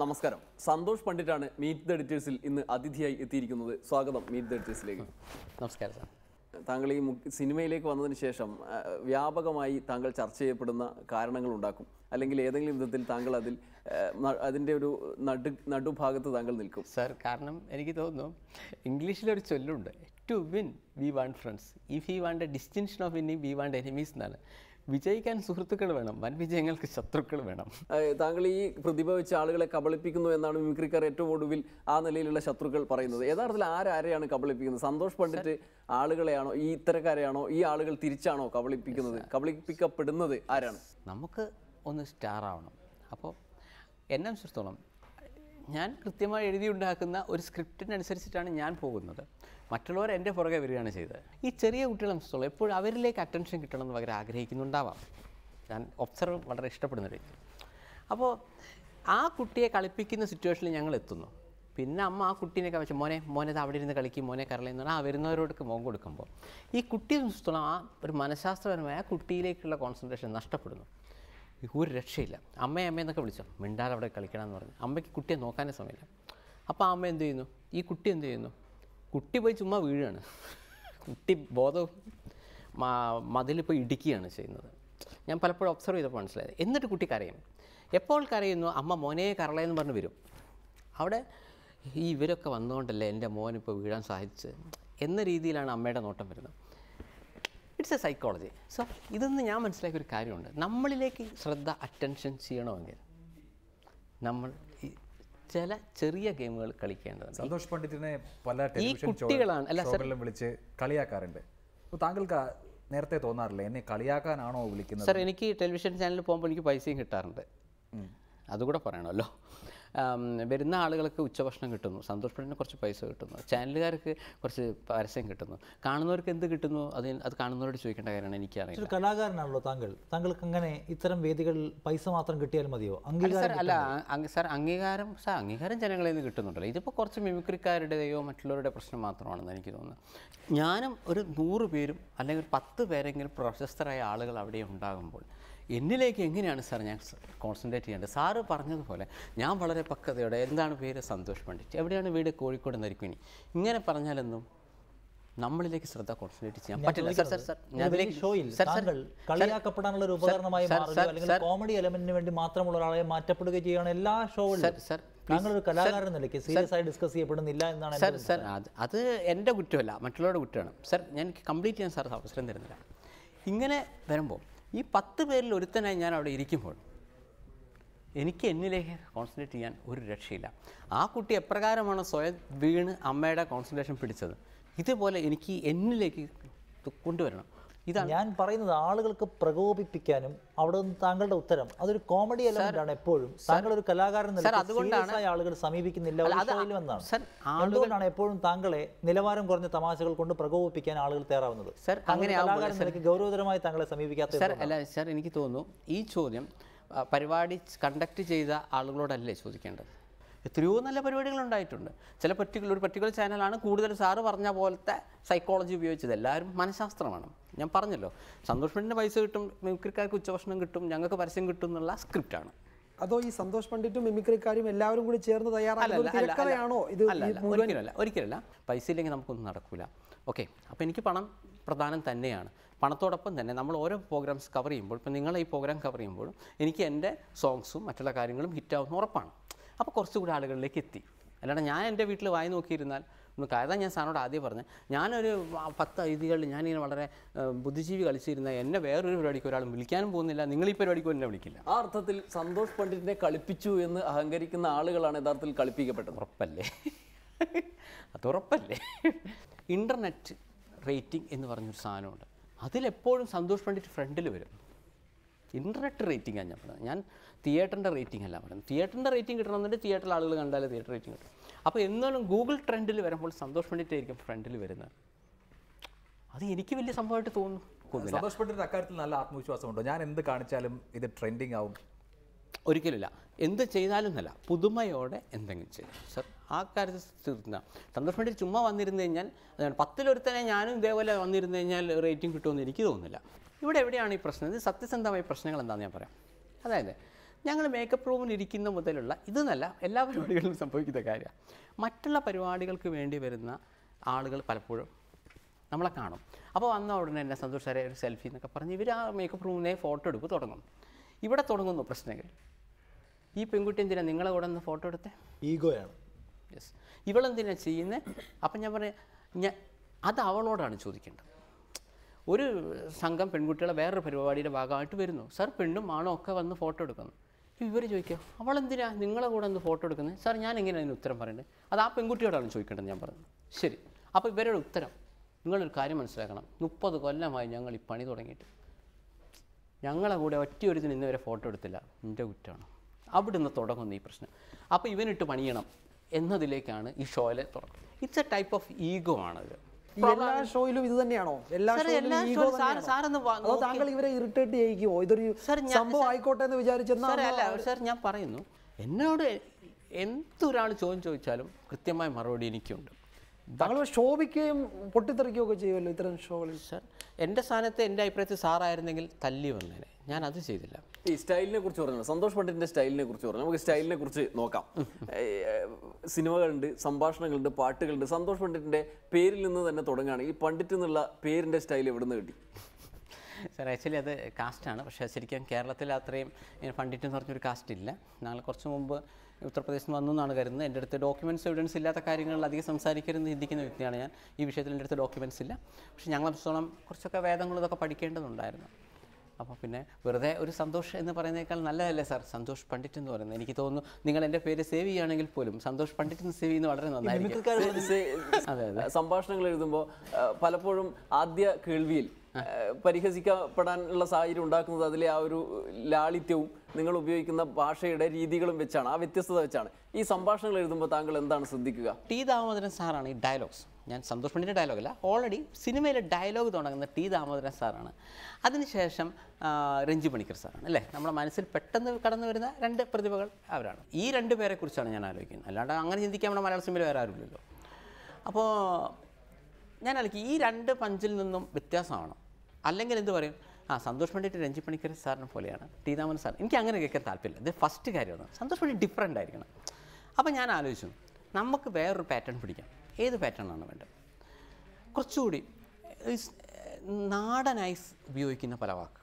നമസ്കാരം സന്തോഷ് പണ്ഡിറ്റാണ് meet the എഡിറ്റേഴ്സിൽ ഇന്ന് അതിഥിയായി എത്തിയിരിക്കുന്നത് സ്വാഗതം മീറ്റ് ദ എഡിറ്റേഴ്സിലേക്ക് നമസ്കാരം സാർ താങ്കൾ ഈ സിനിമയിലേക്ക് വന്നതിന് ശേഷം വ്യാപകമായി താങ്കൾ ചർച്ച ചെയ്യപ്പെടുന്ന കാരണങ്ങൾ ഉണ്ടാക്കും അല്ലെങ്കിൽ ഏതെങ്കിലും വിധത്തിൽ താങ്കൾ അതിൽ അതിൻ്റെ ഒരു നടു നടുഭാഗത്ത് താങ്കൾ നിൽക്കും സാർ കാരണം എനിക്ക് തോന്നുന്നു ഇംഗ്ലീഷിലൊരു ചൊല്ലുണ്ട് to win we want friends if he want a distinction of in we want enemies എന്നാണ് വിജയിക്കാൻ സുഹൃത്തുക്കൾ വേണം വൻ വിജയങ്ങൾക്ക് ശത്രുക്കൾ വേണം താങ്കൾ ഈ പ്രതിഭ വെച്ച് ആളുകളെ കബളിപ്പിക്കുന്നു എന്നാണ് മിമിക്രിക്കാർ ഏറ്റവും ഒടുവിൽ ആ നിലയിലുള്ള ശത്രുക്കൾ പറയുന്നത് യഥാർത്ഥത്തിൽ ആരാരെയാണ് കബളിപ്പിക്കുന്നത് സന്തോഷ് പണ്ഡിറ്റ് ആളുകളെയാണോ ഈ ഇത്തരക്കാരെയാണോ ഈ ആളുകൾ തിരിച്ചാണോ കബളിപ്പിക്കുന്നത് കബളിപ്പിക്കപ്പെടുന്നത് ആരാണ് നമുക്ക് ഒന്ന് സ്റ്റാർ ആവണം അപ്പോൾ എന്നെ സംബന്ധിച്ചിടത്തോളം ഞാൻ കൃത്യമായി എഴുതി ഉണ്ടാക്കുന്ന ഒരു സ്ക്രിപ്റ്റിനനുസരിച്ചിട്ടാണ് ഞാൻ പോകുന്നത് മറ്റുള്ളവർ എൻ്റെ പുറകെ വരികയാണ് ചെയ്തത് ഈ ചെറിയ കുട്ടികളെ സംബന്ധിച്ചോളം എപ്പോഴും അവരിലേക്ക് അറ്റൻഷൻ കിട്ടണമെന്ന് അവർ ആഗ്രഹിക്കുന്നുണ്ടാവാം ഞാൻ ഒബ്സർവ് വളരെ ഇഷ്ടപ്പെടുന്ന രീതി അപ്പോൾ ആ കുട്ടിയെ കളിപ്പിക്കുന്ന സിറ്റുവേഷനിൽ ഞങ്ങൾ എത്തുന്നു പിന്നെ അമ്മ ആ കുട്ടീനെയൊക്കെ വെച്ച് മോനെ മോനെ അവിടെ ഇരുന്ന് കളിക്കും മോനെ കരളെന്ന് പറഞ്ഞാൽ ആ വരുന്നവരോടൊക്കെ മോൻ കൊടുക്കുമ്പോൾ ഈ കുട്ടിയെ സംബന്ധിച്ചിടത്തോളം ആ ഒരു മനഃശാസ്ത്രപരമായ ആ കുട്ടിയിലേക്കുള്ള കോൺസെൻട്രേഷൻ നഷ്ടപ്പെടുന്നു ഒരു രക്ഷയില്ല അമ്മേ എന്നൊക്കെ വിളിച്ചോ മിണ്ടാൽ അവിടെ കളിക്കണമെന്ന് പറഞ്ഞു അമ്മയ്ക്ക് കുട്ടിയെ നോക്കാനേ സമയമില്ല അപ്പോൾ അമ്മ എന്ത് ചെയ്യുന്നു ഈ കുട്ടി എന്ത് ചെയ്യുന്നു കുട്ടി പോയി ചുമ്മാ വീഴാണ് കുട്ടി ബോധം മതിൽ പോയി ഇടിക്കുകയാണ് ചെയ്യുന്നത് ഞാൻ പലപ്പോഴും ഒബ്സർവ് ചെയ്തപ്പോൾ മനസ്സിലായത് എന്നിട്ട് കുട്ടി കരയും എപ്പോൾ കരയുന്നു അമ്മ മോനെ കരളയെന്ന് പറഞ്ഞ് വരും അവിടെ ഈ ഇവരൊക്കെ വന്നുകൊണ്ടല്ലേ എൻ്റെ മോനിപ്പോൾ വീഴാൻ സാധിച്ചത് എന്ന രീതിയിലാണ് അമ്മയുടെ നോട്ടം വരുന്നത് ഇറ്റ്സ് എ സൈക്കോളജി സോ ഇതെന്ന് ഞാൻ മനസ്സിലാക്കിയ ഒരു കാര്യമുണ്ട് നമ്മളിലേക്ക് ശ്രദ്ധ അറ്റൻഷൻ ചെയ്യണമെങ്കിൽ നമ്മൾ ചില ചെറിയ ഗെയിമുകൾ കളിക്കേണ്ടതുണ്ട് സന്തോഷ് പണ്ഡിറ്റിനെ പല ടെലിവിഷൻ കുട്ടികളാണ് അല്ല വിളിച്ച് കളിയാക്കാറുണ്ട് താങ്കൾക്ക് നേരത്തെ തോന്നാറില്ല എന്നെ കളിയാക്കാനാണോ വിളിക്കുന്നത് സാർ എനിക്ക് ടെലിവിഷൻ ചാനലിൽ പോകുമ്പോൾ എനിക്ക് പൈസയും കിട്ടാറുണ്ട് അതുകൂടെ പറയണമല്ലോ വരുന്ന ആളുകൾക്ക് ഉച്ചഭക്ഷണം കിട്ടുന്നു സന്തോഷ് കുറച്ച് പൈസ കിട്ടുന്നു ചാനലുകാർക്ക് കുറച്ച് പരസ്യം കിട്ടുന്നു കാണുന്നവർക്ക് എന്ത് കിട്ടുന്നു അത് അത് കാണുന്നവരോട് ചോദിക്കേണ്ട കാര്യമാണ് എനിക്ക് അറിയാം കലാകാരനാണല്ലോ താങ്കൾ താങ്കൾക്ക് അങ്ങനെ ഇത്തരം വേദികളിൽ പൈസ മാത്രം കിട്ടിയാൽ മതിയോ അംഗീകാരം അല്ല സാർ അംഗീകാരം സാർ അംഗീകാരം ജനങ്ങളിൽ നിന്ന് കിട്ടുന്നുണ്ടല്ലോ ഇതിപ്പോൾ കുറച്ച് മിമിക്രിക്കാരുടെയോ മറ്റുള്ളവരുടെ പ്രശ്നം മാത്രമാണെന്ന് എനിക്ക് തോന്നുന്നു ഞാനും ഒരു നൂറ് പേരും അല്ലെങ്കിൽ ഒരു പത്ത് പേരെങ്കിലും പ്രശസ്തരായ ആളുകൾ അവിടെ ഉണ്ടാകുമ്പോൾ എന്നിലേക്ക് എങ്ങനെയാണ് സാർ ഞാൻ കോൺസെൻട്രേറ്റ് ചെയ്യേണ്ടത് സാറ് പറഞ്ഞതുപോലെ ഞാൻ വളരെ പക്വതയോടെ എന്താണ് പേര് സന്തോഷ് പണ്ഡിറ്റ് എവിടെയാണ് വീട് കോഴിക്കോട് നരിക്കുനി ഇങ്ങനെ പറഞ്ഞാലെന്നും നമ്മളിലേക്ക് ശ്രദ്ധ കോൺസെൻട്രേറ്റ് ചെയ്യാൻ പറ്റില്ല സർ സർ സർ ഷോയിൽ കളിയാക്കപ്പെടാനുള്ള ഒരു ഉപകരണമായി അല്ലെങ്കിൽ കോമഡി എലമെന്റിന് വേണ്ടി മാത്രമുള്ള ഒരാളെ മാറ്റപ്പെടുക ചെയ്യുകയാണ് എല്ലാ ഷോകളും സർ താങ്കളൊരു കലാകാരൻ നിലയ്ക്ക് സീരിയസ് ആയി ഡിസ്കസ് ചെയ്യപ്പെടുന്നില്ല എന്നാണ് സർ സർ അത് അത് എൻ്റെ കുറ്റമല്ല മറ്റുള്ളവരുടെ കുറ്റമാണ് സർ ഞാൻ കംപ്ലീറ്റ് ചെയ്യാൻ സാർ അവസരം തരുന്നില്ല ഇങ്ങനെ വരുമ്പോൾ ഈ പത്ത് പേരിൽ ഒരുത്തനായി ഞാൻ അവിടെ ഇരിക്കുമ്പോൾ എനിക്ക് എന്നിലേക്ക് കോൺസെൻട്രേറ്റ് ചെയ്യാൻ ഒരു രക്ഷയില്ല ആ കുട്ടി എപ്രകാരമാണ് സ്വയം വീണ് അമ്മയുടെ കോൺസെൻട്രേഷൻ പിടിച്ചത് ഇതുപോലെ എനിക്ക് എന്നിലേക്ക് കൊണ്ടുവരണം ഇതാണ് ഞാൻ പറയുന്നത് ആളുകൾക്ക് പ്രകോപിപ്പിക്കാനും അവിടെ നിന്ന് താങ്കളുടെ ഉത്തരം അതൊരു കോമഡി എലമെന്റ് ആണ് എപ്പോഴും താങ്കൾ ഒരു കലാകാരൻ അതുകൊണ്ടാണ് ആളുകൾ സമീപിക്കുന്നില്ല എന്നാണ് അതുകൊണ്ടാണ് എപ്പോഴും താങ്കളെ നിലവാരം കുറഞ്ഞ തമാശകൾ കൊണ്ട് പ്രകോപിപ്പിക്കാൻ ആളുകൾ തയ്യാറാവുന്നത് സർ അങ്ങനെ ഗൗരവതരമായി താങ്കളെ സമീപിക്കാത്ത സർ അല്ല സർ എനിക്ക് തോന്നുന്നു ഈ ചോദ്യം പരിപാടി കണ്ടക്ട് ചെയ്ത ആളുകളോടല്ലേ ചോദിക്കേണ്ടത് എത്രയോ നല്ല പരിപാടികൾ ഉണ്ടായിട്ടുണ്ട് ചില പെർട്ടിക്കുലർ ഒരു പെർട്ടിക്കുലർ ചാനലാണ് കൂടുതൽ സാറ് പറഞ്ഞ പോലത്തെ സൈക്കോളജി ഉപയോഗിച്ചത് എല്ലാവരും മനഃശാസ്ത്രമാണ് ഞാൻ പറഞ്ഞല്ലോ സന്തോഷ് പണ്ഡിറ്റിന് പൈസ കിട്ടും മിമിക്രിക്കാർക്ക് ഉച്ചഭക്ഷണം കിട്ടും ഞങ്ങൾക്ക് പരസ്യം കിട്ടും എന്നുള്ള സ്ക്രിപ്റ്റാണ് അതോ ഈ സന്തോഷ് പണ്ഡിറ്റും മിമിക്രിക്കാരും എല്ലാവരും കൂടി ചേർന്ന് തയ്യാറാണോ ഇത് ഒരിക്കലല്ല ഒരിക്കലല്ല പൈസ ഇല്ലെങ്കിൽ നമുക്കൊന്നും നടക്കില്ല ഓക്കെ അപ്പോൾ എനിക്ക് പണം പ്രധാനം തന്നെയാണ് പണത്തോടൊപ്പം തന്നെ നമ്മൾ ഓരോ പ്രോഗ്രാംസ് കവർ ചെയ്യുമ്പോൾ ഇപ്പം നിങ്ങൾ ഈ പ്രോഗ്രാം കവർ ചെയ്യുമ്പോഴും എനിക്ക് എൻ്റെ സോങ്സും മറ്റുള്ള കാര്യങ്ങളും ഹിറ്റാവുന്ന ഉറപ്പാണ് അപ്പോൾ കുറച്ചുകൂടി ആളുകളിലേക്ക് എത്തി അല്ലാണ്ട് ഞാൻ എൻ്റെ വീട്ടിൽ വായി നോക്കിയിരുന്നാൽ കാരണം ഞാൻ സാറിനോട് ആദ്യം പറഞ്ഞത് ഞാനൊരു പത്ത് ഐതികളിൽ ഞാനിങ്ങനെ വളരെ ബുദ്ധിജീവി കളിച്ചിരുന്ന എന്നെ വേറൊരു പരിപാടിക്ക് ഒരാളും വിളിക്കാനും പോകുന്നില്ല നിങ്ങൾ ഈ പരിപാടിക്ക് എന്നെ വിളിക്കില്ല ആ അർത്ഥത്തിൽ സന്തോഷ് പണ്ഡിറ്റിനെ കളിപ്പിച്ചു എന്ന് അഹങ്കരിക്കുന്ന ആളുകളാണ് യഥാർത്ഥത്തിൽ കളിപ്പിക്കപ്പെട്ടത് ഉറപ്പല്ലേ അത് ഉറപ്പല്ലേ ഇൻ്റർനെറ്റ് റേറ്റിംഗ് എന്ന് പറഞ്ഞൊരു സാധനമുണ്ട് അതിലെപ്പോഴും സന്തോഷ് പണ്ഡിറ്റ് ഫ്രണ്ടിൽ വരും ഇൻ്റർനെറ്റ് റേറ്റിംഗ് ആണ് ഞാൻ പറയുന്നത് ഞാൻ തിയേറ്ററിൻ്റെ റേറ്റിംഗ് അല്ല പറയുന്നത് തിയേറ്ററിൻ്റെ റേറ്റിംഗ് കിട്ടണമെന്നുണ്ടെങ്കിൽ തിയേറ്ററിൽ ആളുകൾ കണ്ടാലേ തിയേറ്റർ റേറ്റിംഗ് കിട്ടും അപ്പോൾ എന്നാലും ഗൂഗിൾ ട്രെൻഡിൽ വരുമ്പോൾ സന്തോഷ് വേണ്ടിയിട്ടായിരിക്കും ഫ്രണ്ടിൽ വരുന്നത് അത് എനിക്ക് വലിയ സംഭവമായിട്ട് തോന്നുന്നു സന്തോഷ് അക്കാര്യത്തിൽ നല്ല ആത്മവിശ്വാസമുണ്ടോ ഞാൻ എന്ത് കാണിച്ചാലും ഇത് ട്രെൻഡിങ് ആവും ഒരിക്കലുമില്ല എന്ത് ചെയ്താലും നല്ല പുതുമയോടെ എന്തെങ്കിലും ചെയ്യും സർ ആ കാര്യത്തിൽ തീർക്കുന്ന സന്തോഷ് വേണ്ടി ചുമ്മാ വന്നിരുന്നു കഴിഞ്ഞാൽ പത്തിലൊരുത്തനെ ഞാനും ഇതേപോലെ വന്നിരുന്നു കഴിഞ്ഞാൽ റേറ്റിംഗ് കിട്ടുമെന്ന് എനിക്ക് തോന്നുന്നില്ല ഇവിടെ എവിടെയാണ് ഈ പ്രശ്നം ഇത് സത്യസന്ധമായ പ്രശ്നങ്ങൾ എന്താണെന്ന് ഞാൻ പറയാം അതായത് ഞങ്ങൾ മേക്കപ്പ് റൂമിൽ ഇരിക്കുന്ന മുതലുള്ള ഇതെന്നല്ല എല്ലാ പരിപാടികളിലും സംഭവിക്കുന്ന കാര്യമാണ് മറ്റുള്ള പരിപാടികൾക്ക് വേണ്ടി വരുന്ന ആളുകൾ പലപ്പോഴും നമ്മളെ കാണും അപ്പോൾ വന്ന ഉടനെ എന്നെ സന്തോഷകരെ ഒരു സെൽഫി എന്നൊക്കെ പറഞ്ഞ് ഇവർ ആ മേക്കപ്പ് റൂമിനെ ഫോട്ടോ എടുപ്പ് തുടങ്ങും ഇവിടെ തുടങ്ങുന്നു പ്രശ്നങ്ങൾ ഈ പെൺകുട്ടി എന്തിനാ നിങ്ങളെ കൂടെ ഒന്ന് ഫോട്ടോ എടുത്തേ ഈഗോയാണ് യെസ് ഇവളെന്തിനാണ് ചെയ്യുന്നത് അപ്പം ഞാൻ പറയാം ഞാൻ അത് അവളോടാണ് ചോദിക്കേണ്ടത് ഒരു സംഘം പെൺകുട്ടികളെ വേറൊരു പരിപാടിയുടെ ഭാഗമായിട്ട് വരുന്നു സാർ പെണ്ണും ആണോ ഒക്കെ വന്ന് ഫോട്ടോ എടുക്കുന്നു ഇവർ ചോദിക്കുക അവളെന്തിനാ നിങ്ങളെ കൂടെ ഒന്ന് ഫോട്ടോ എടുക്കുന്നത് സാർ ഞാൻ എങ്ങനെ അതിന് ഉത്തരം പറയുന്നത് അത് ആ പെൺകുട്ടിയോടാണ് ചോദിക്കേണ്ടത് ഞാൻ പറഞ്ഞു ശരി അപ്പോൾ ഇവരുടെ ഉത്തരം നിങ്ങളൊരു കാര്യം മനസ്സിലാക്കണം മുപ്പത് കൊല്ലമായി ഞങ്ങൾ ഈ പണി തുടങ്ങിയിട്ട് ഞങ്ങളെ കൂടെ ഒറ്റയൊരുത്തിന് ഇന്ന് വരെ ഫോട്ടോ എടുത്തില്ല എൻ്റെ കുറ്റമാണ് അവിടെ നിന്ന് തുടങ്ങുന്നു ഈ പ്രശ്നം അപ്പോൾ ഇവനിട്ട് പണിയണം എന്നതിലേക്കാണ് ഈ ഷോയിലെ തുടങ്ങുന്നത് it's a type of ego ആണത് എല്ലാ ഷോയിലും ഇത് തന്നെയാണോ എല്ലാ ഷോയിലും താങ്കൾ ഇവരെ ഇറിറ്റേറ്റ് ചെയ്യിക്കുമോ ഇതൊരു സംഭവം ആയിക്കോട്ടെ എന്ന് വിചാരിച്ചെന്നാൽ സാർ ഞാൻ പറയുന്നു എന്നോട് എന്തൊരാൾ ചോദ്യം ചോദിച്ചാലും കൃത്യമായ മറുപടി എനിക്കുണ്ട് താങ്കൾ ശോഭിക്കുകയും പൊട്ടിത്തെറിക്കുകയൊക്കെ ചെയ്യുമല്ലോ ഇത്തരം ഷോകളിൽ സർ എൻ്റെ സ്ഥാനത്ത് എൻ്റെ അഭിപ്രായത്തിൽ സാറായിരുന്നെങ്കിൽ തല്ലി വന്നേനെ ഞാൻ അത് ചെയ്തില്ല ഈ സ്റ്റൈലിനെ കുറിച്ച് പറഞ്ഞു സന്തോഷ് പണ്ഡിറ്റിൻ്റെ സ്റ്റൈലിനെ കുറിച്ച് പറഞ്ഞു നമുക്ക് സ്റ്റൈലിനെ കുറിച്ച് നോക്കാം സിനിമകളുണ്ട് സംഭാഷണങ്ങളുണ്ട് പാട്ടുകളുണ്ട് സന്തോഷ് പണ്ഡിറ്റിൻ്റെ പേരിൽ നിന്ന് തന്നെ തുടങ്ങുകയാണ് ഈ പണ്ഡിറ്റ് എന്നുള്ള പേരിൻ്റെ സ്റ്റൈൽ എവിടുന്ന് കിട്ടി സാർ ആക്ച്വലി അത് കാസ്റ്റാണ് പക്ഷേ ശരിക്കും കേരളത്തിൽ അത്രയും പണ്ഡിറ്റ് എന്ന് പറഞ്ഞൊരു കാസ്റ്റ് ഇല്ല ഞങ്ങൾ കുറച്ച് മുമ്പ് ഉത്തർപ്രദേശിൽ നിന്ന് വന്നു എന്നാണ് കരുതുന്നത് എൻ്റെ അടുത്ത് ഡോക്യുമെൻറ്റ്സ് എവിഡൻസ് ഇല്ലാത്ത കാര്യങ്ങളിൽ അധികം സംസാരിക്കരുതെന്ന് ചിന്തിക്കുന്ന വ്യക്തിയാണ് ഞാൻ ഈ വിഷയത്തിൽ എൻ്റെ അടുത്ത് ഡോക്യുമെൻറ്റ്സ് ഇല്ല പക്ഷേ ഞങ്ങളെ സംബന്ധിച്ചോളം കുറച്ചൊക്കെ വേദങ്ങൾ ഇതൊക്കെ പഠിക്കേണ്ടതുണ്ടായിരുന്നു അപ്പോൾ പിന്നെ വെറുതെ ഒരു സന്തോഷ് എന്ന് പറയുന്നേക്കാൾ നല്ലതല്ലേ സാർ സന്തോഷ് പണ്ഡിറ്റ് എന്ന് പറയുന്നത് എനിക്ക് തോന്നുന്നു നിങ്ങൾ എൻ്റെ പേര് സേവ് ചെയ്യുകയാണെങ്കിൽ പോലും സന്തോഷ് പണ്ഡിറ്റ് എന്ന് സേവ് ചെയ്യുന്നത് വളരെ നന്നായിരിക്കും സംഭാഷണങ്ങൾ എഴുതുമ്പോൾ പലപ്പോഴും ആദ്യ കേൾവിയിൽ പരിഹസിക്കപ്പെടാനുള്ള സാഹചര്യം ഉണ്ടാക്കുന്നത് അതിലെ ആ ഒരു ലാളിത്യവും നിങ്ങൾ ഉപയോഗിക്കുന്ന ഭാഷയുടെ രീതികളും വെച്ചാണ് ആ വ്യത്യസ്തത വെച്ചാണ് ഈ സംഭാഷണങ്ങൾ എഴുതുമ്പോൾ താങ്കൾ എന്താണ് ശ്രദ്ധിക്കുക ടി ദാമോദരൻ സാറാണ് ഈ ഡയലോഗ്സ് ഞാൻ സന്തോഷ് പണ്ഡിൻ്റെ ഡയലോഗല്ല ഓൾറെഡി സിനിമയിലെ ഡയലോഗ് തുടങ്ങുന്ന ടി ദാമോദരൻ സാറാണ് അതിനുശേഷം രഞ്ജി പണിക്കർ സാറാണ് അല്ലേ നമ്മുടെ മനസ്സിൽ പെട്ടെന്ന് കടന്നു വരുന്ന രണ്ട് പ്രതിഭകൾ അവരാണ് ഈ രണ്ട് പേരെക്കുറിച്ചാണ് ഞാൻ ആലോചിക്കുന്നത് അല്ലാണ്ട് അങ്ങനെ ചിന്തിക്കാൻ നമ്മുടെ മലയാള സിനിമയിൽ വേറെ ആരുമില്ലല്ലോ അപ്പോൾ ഞാൻ അലക്കി ഈ രണ്ട് പഞ്ചിൽ നിന്നും വ്യത്യാസമാണോ അല്ലെങ്കിൽ എന്ത് പറയും ആ സന്തോഷ് പണ്ഡിറ്റ് രഞ്ജി പണിക്കർ സാറിനെ പോലെയാണ് ടീതാമൻ സാർ എനിക്ക് അങ്ങനെ കേൾക്കാൻ താല്പര്യമില്ല ഇത് ഫസ്റ്റ് കാര്യമാണ് സന്തോഷ് പണ്ഡിറ്റ് ഡിഫറെൻ്റ് ആയിരിക്കണം അപ്പോൾ ഞാൻ ആലോചിച്ചു നമുക്ക് വേറൊരു പാറ്റേൺ പിടിക്കാം ഏത് പാറ്റേണാണ് വേണ്ടത് കുറച്ചുകൂടി നാടനൈസ് ഉപയോഗിക്കുന്ന പല വാക്കുകൾ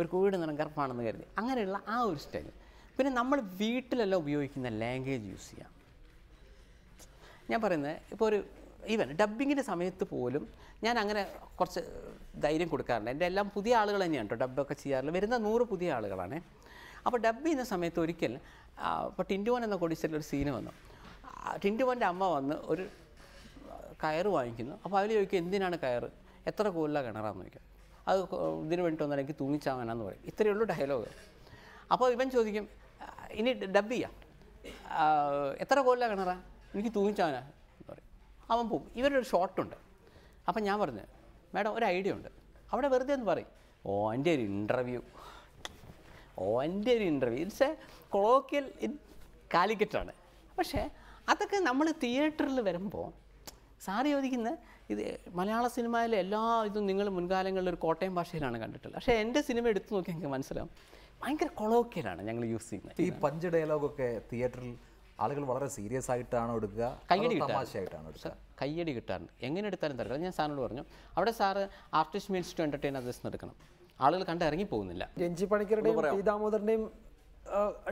ഒരു കോവിഡ് നിറം കറുപ്പാണെന്ന് കരുതി അങ്ങനെയുള്ള ആ ഒരു സ്റ്റൈൽ പിന്നെ നമ്മൾ വീട്ടിലെല്ലാം ഉപയോഗിക്കുന്ന ലാംഗ്വേജ് യൂസ് ചെയ്യാം ഞാൻ പറയുന്നത് ഇപ്പോൾ ഒരു ഈവൻ ഡബ്ബിങ്ങിൻ്റെ സമയത്ത് പോലും ഞാൻ അങ്ങനെ കുറച്ച് ധൈര്യം കൊടുക്കാറുണ്ട് എൻ്റെ എല്ലാം പുതിയ ആളുകൾ തന്നെയാണ് കേട്ടോ ഡബ്ബൊക്കെ ചെയ്യാറുള്ളത് വരുന്ന നൂറ് പുതിയ ആളുകളാണ് അപ്പോൾ ഡബ് ചെയ്യുന്ന സമയത്ത് ഒരിക്കൽ ഇപ്പോൾ ടിൻറ്റുവൻ എന്ന കൊടിച്ചിൽ ഒരു സീന് വന്നു ടിൻറ്റുവൻ്റെ അമ്മ വന്ന് ഒരു കയറ് വാങ്ങിക്കുന്നു അപ്പോൾ അതിൽ ചോദിക്കും എന്തിനാണ് കയറ് എത്ര കൂടുതലാണ് കിണറാന്ന് ചോദിക്കും അത് ഇതിന് വേണ്ടി വന്നാൽ എനിക്ക് വേണമെന്ന് പറയും ഇത്രയേ ഉള്ളൂ ഡയലോഗ് അപ്പോൾ ഇവൻ ചോദിക്കും ഇനി ഡബ് ചെയ്യാം എത്ര കൂടുതലാണ് കിണറാ എനിക്ക് തൂങ്ങിച്ചാവനാ എന്ന് പറയും അവൻ പോകും ഇവരൊരു ഷോട്ടുണ്ട് അപ്പം ഞാൻ പറഞ്ഞു മാഡം ഒരു ഐഡിയ ഉണ്ട് അവിടെ വെറുതെ എന്ന് പറയും ഓൻ്റെ ഒരു ഇൻ്റർവ്യൂ ഓൻ്റെ ഒരു interview it's a colloquial in കാലിക്കറ്റാണ് പക്ഷേ അതൊക്കെ നമ്മൾ തിയേറ്ററിൽ വരുമ്പോൾ സാറ് ചോദിക്കുന്ന ഇത് മലയാള സിനിമയിലെ എല്ലാ ഇതും നിങ്ങൾ മുൻകാലങ്ങളിൽ ഒരു കോട്ടയം ഭാഷയിലാണ് കണ്ടിട്ടുള്ളത് പക്ഷേ എൻ്റെ സിനിമ എടുത്തു നോക്കി എനിക്ക് മനസ്സിലാവും ഭയങ്കര കൊളോക്കിയലാണ് ഞങ്ങൾ യൂസ് ചെയ്യുന്നത് ഈ പഞ്ച് ഡയലോഗൊക്കെ തിയേറ്ററിൽ ആളുകൾ വളരെ സീരിയസ് ആയിട്ടാണോ എടുക്കുക കയ്യടി തമാശയായിട്ടാണ് എടുക്കുക കയ്യടി കിട്ടാറുണ്ട് എങ്ങനെ എടുത്താലും തരക്കില്ല ഞാൻ സാറിനോട് പറഞ്ഞു അവിടെ sir artist means to entertain അദ്ദേഹം എടുക്കണം ആളുകൾ കണ്ട് ഇറങ്ങി പോകുന്നില്ല രഞ്ജി പണിക്കരുടെയും ദാമോദരൻ്റെയും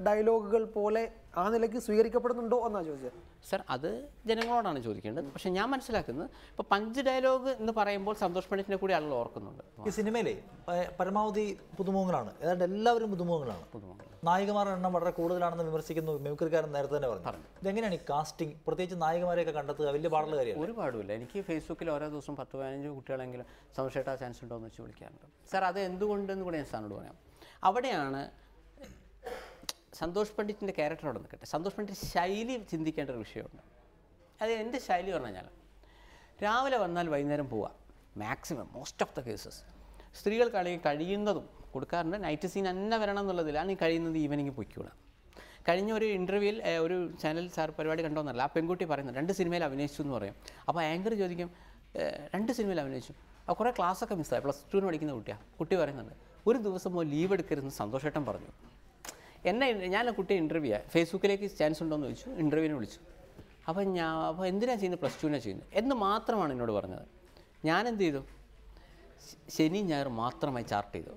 ഡയലോഗുകൾ പോലെ ആ നിലയ്ക്ക് സ്വീകരിക്കപ്പെടുന്നുണ്ടോ എന്നാ ചോദിച്ചത് സർ അത് ജനങ്ങളോടാണ് ചോദിക്കേണ്ടത് പക്ഷെ ഞാൻ മനസ്സിലാക്കുന്നത് ഇപ്പൊ പഞ്ച് ഡയലോഗ് എന്ന് പറയുമ്പോൾ സന്തോഷ് പണ്ഡിറ്റിനെ കൂടി ആളുകൾ ഓർക്കുന്നുണ്ട് ഈ സിനിമയിലെ പരമാവധി പുതുമുഖങ്ങളാണ് ഏതാണ്ട് എല്ലാവരും പുതുമുഖങ്ങളാണ് നായികമാരുടെ എണ്ണം വളരെ കൂടുതലാണെന്ന് വിമർശിക്കുന്നു മിമിക്രിക്കാരൻ നേരത്തെ തന്നെ പറഞ്ഞു ഇതെങ്ങനെയാണ് ഈ കാസ്റ്റിംഗ് പ്രത്യേകിച്ച് നായികമാരെയൊക്കെ കണ്ടെത്തുക വലിയ പാടുള്ള കാര്യം ഒരു പാടുമില്ല എനിക്ക് ഫേസ്ബുക്കിൽ ഓരോ ദിവസം പത്ത് പതിനഞ്ച് കുട്ടികളെങ്കിലും സംശയിട്ടാ ചാൻസ് ഉണ്ടോ എന്ന് വെച്ച് വിളിക്കാറുണ്ട് സർ അത് എന്തുകൊണ്ടെന്ന് കൂടെ ഞാൻ സാറിനോട് പറയാം അവിടെയാണ് സന്തോഷ് പണ്ഡിറ്റിൻ്റെ ക്യാരക്ടർ അവിടെ നിൽക്കട്ടെ സന്തോഷ് പണ്ഡിറ്റ് ശൈലി ചിന്തിക്കേണ്ട ഒരു വിഷയമുണ്ട് അത് എൻ്റെ ശൈലി പറഞ്ഞു കഴിഞ്ഞാൽ രാവിലെ വന്നാൽ വൈകുന്നേരം പോവുക maximum most of the cases സ്ത്രീകൾ കളി കഴിയുന്നതും കൊടുക്കാറുണ്ട് നൈറ്റ് സീൻ തന്നെ വരണം എന്നുള്ളതിലാണ് ഈ കഴിയുന്നത് ഈവനിങ് പൊയ്ക്കൂടാം കഴിഞ്ഞ ഒരു ഇൻ്റർവ്യൂവിൽ ഒരു ചാനൽ സാർ പരിപാടി കണ്ടോന്നല്ല ആ പെൺകുട്ടി പറയുന്നത് രണ്ട് സിനിമയിൽ അഭിനയിച്ചു എന്ന് പറയും അപ്പോൾ ആങ്കർ ചോദിക്കും രണ്ട് സിനിമയിൽ അഭിനയിച്ചു അപ്പോൾ കുറേ ക്ലാസ്സൊക്കെ മിസ്സായി പ്ലസ് ടുവിന് പഠിക്കുന്ന കുട്ടിയാണ് കുട്ടി പറയുന്നുണ്ട് ഒരു ദിവസം ലീവ് എടുക്കരുതെന്ന് സന്തോഷേട്ടൻ പറഞ്ഞു എന്നെ ഞാൻ ആ കുട്ടിയെ ഇൻ്റർവ്യൂ ആയി ഫേസ്ബുക്കിലേക്ക് ചാൻസ് ഉണ്ടോ എന്ന് ചോദിച്ചു ഇൻ്റർവ്യൂവിന് വിളിച്ചു അപ്പം ഞാൻ അപ്പോൾ എന്തിനാണ് ചെയ്യുന്നത് പ്ലസ് ടുവിനാണ് ചെയ്യുന്നത് എന്ന് മാത്രമാണ് എന്നോട് പറഞ്ഞത് ഞാൻ എന്ത് ചെയ്തു ശനി ഞായർ മാത്രമായി ചാർട്ട് ചെയ്തു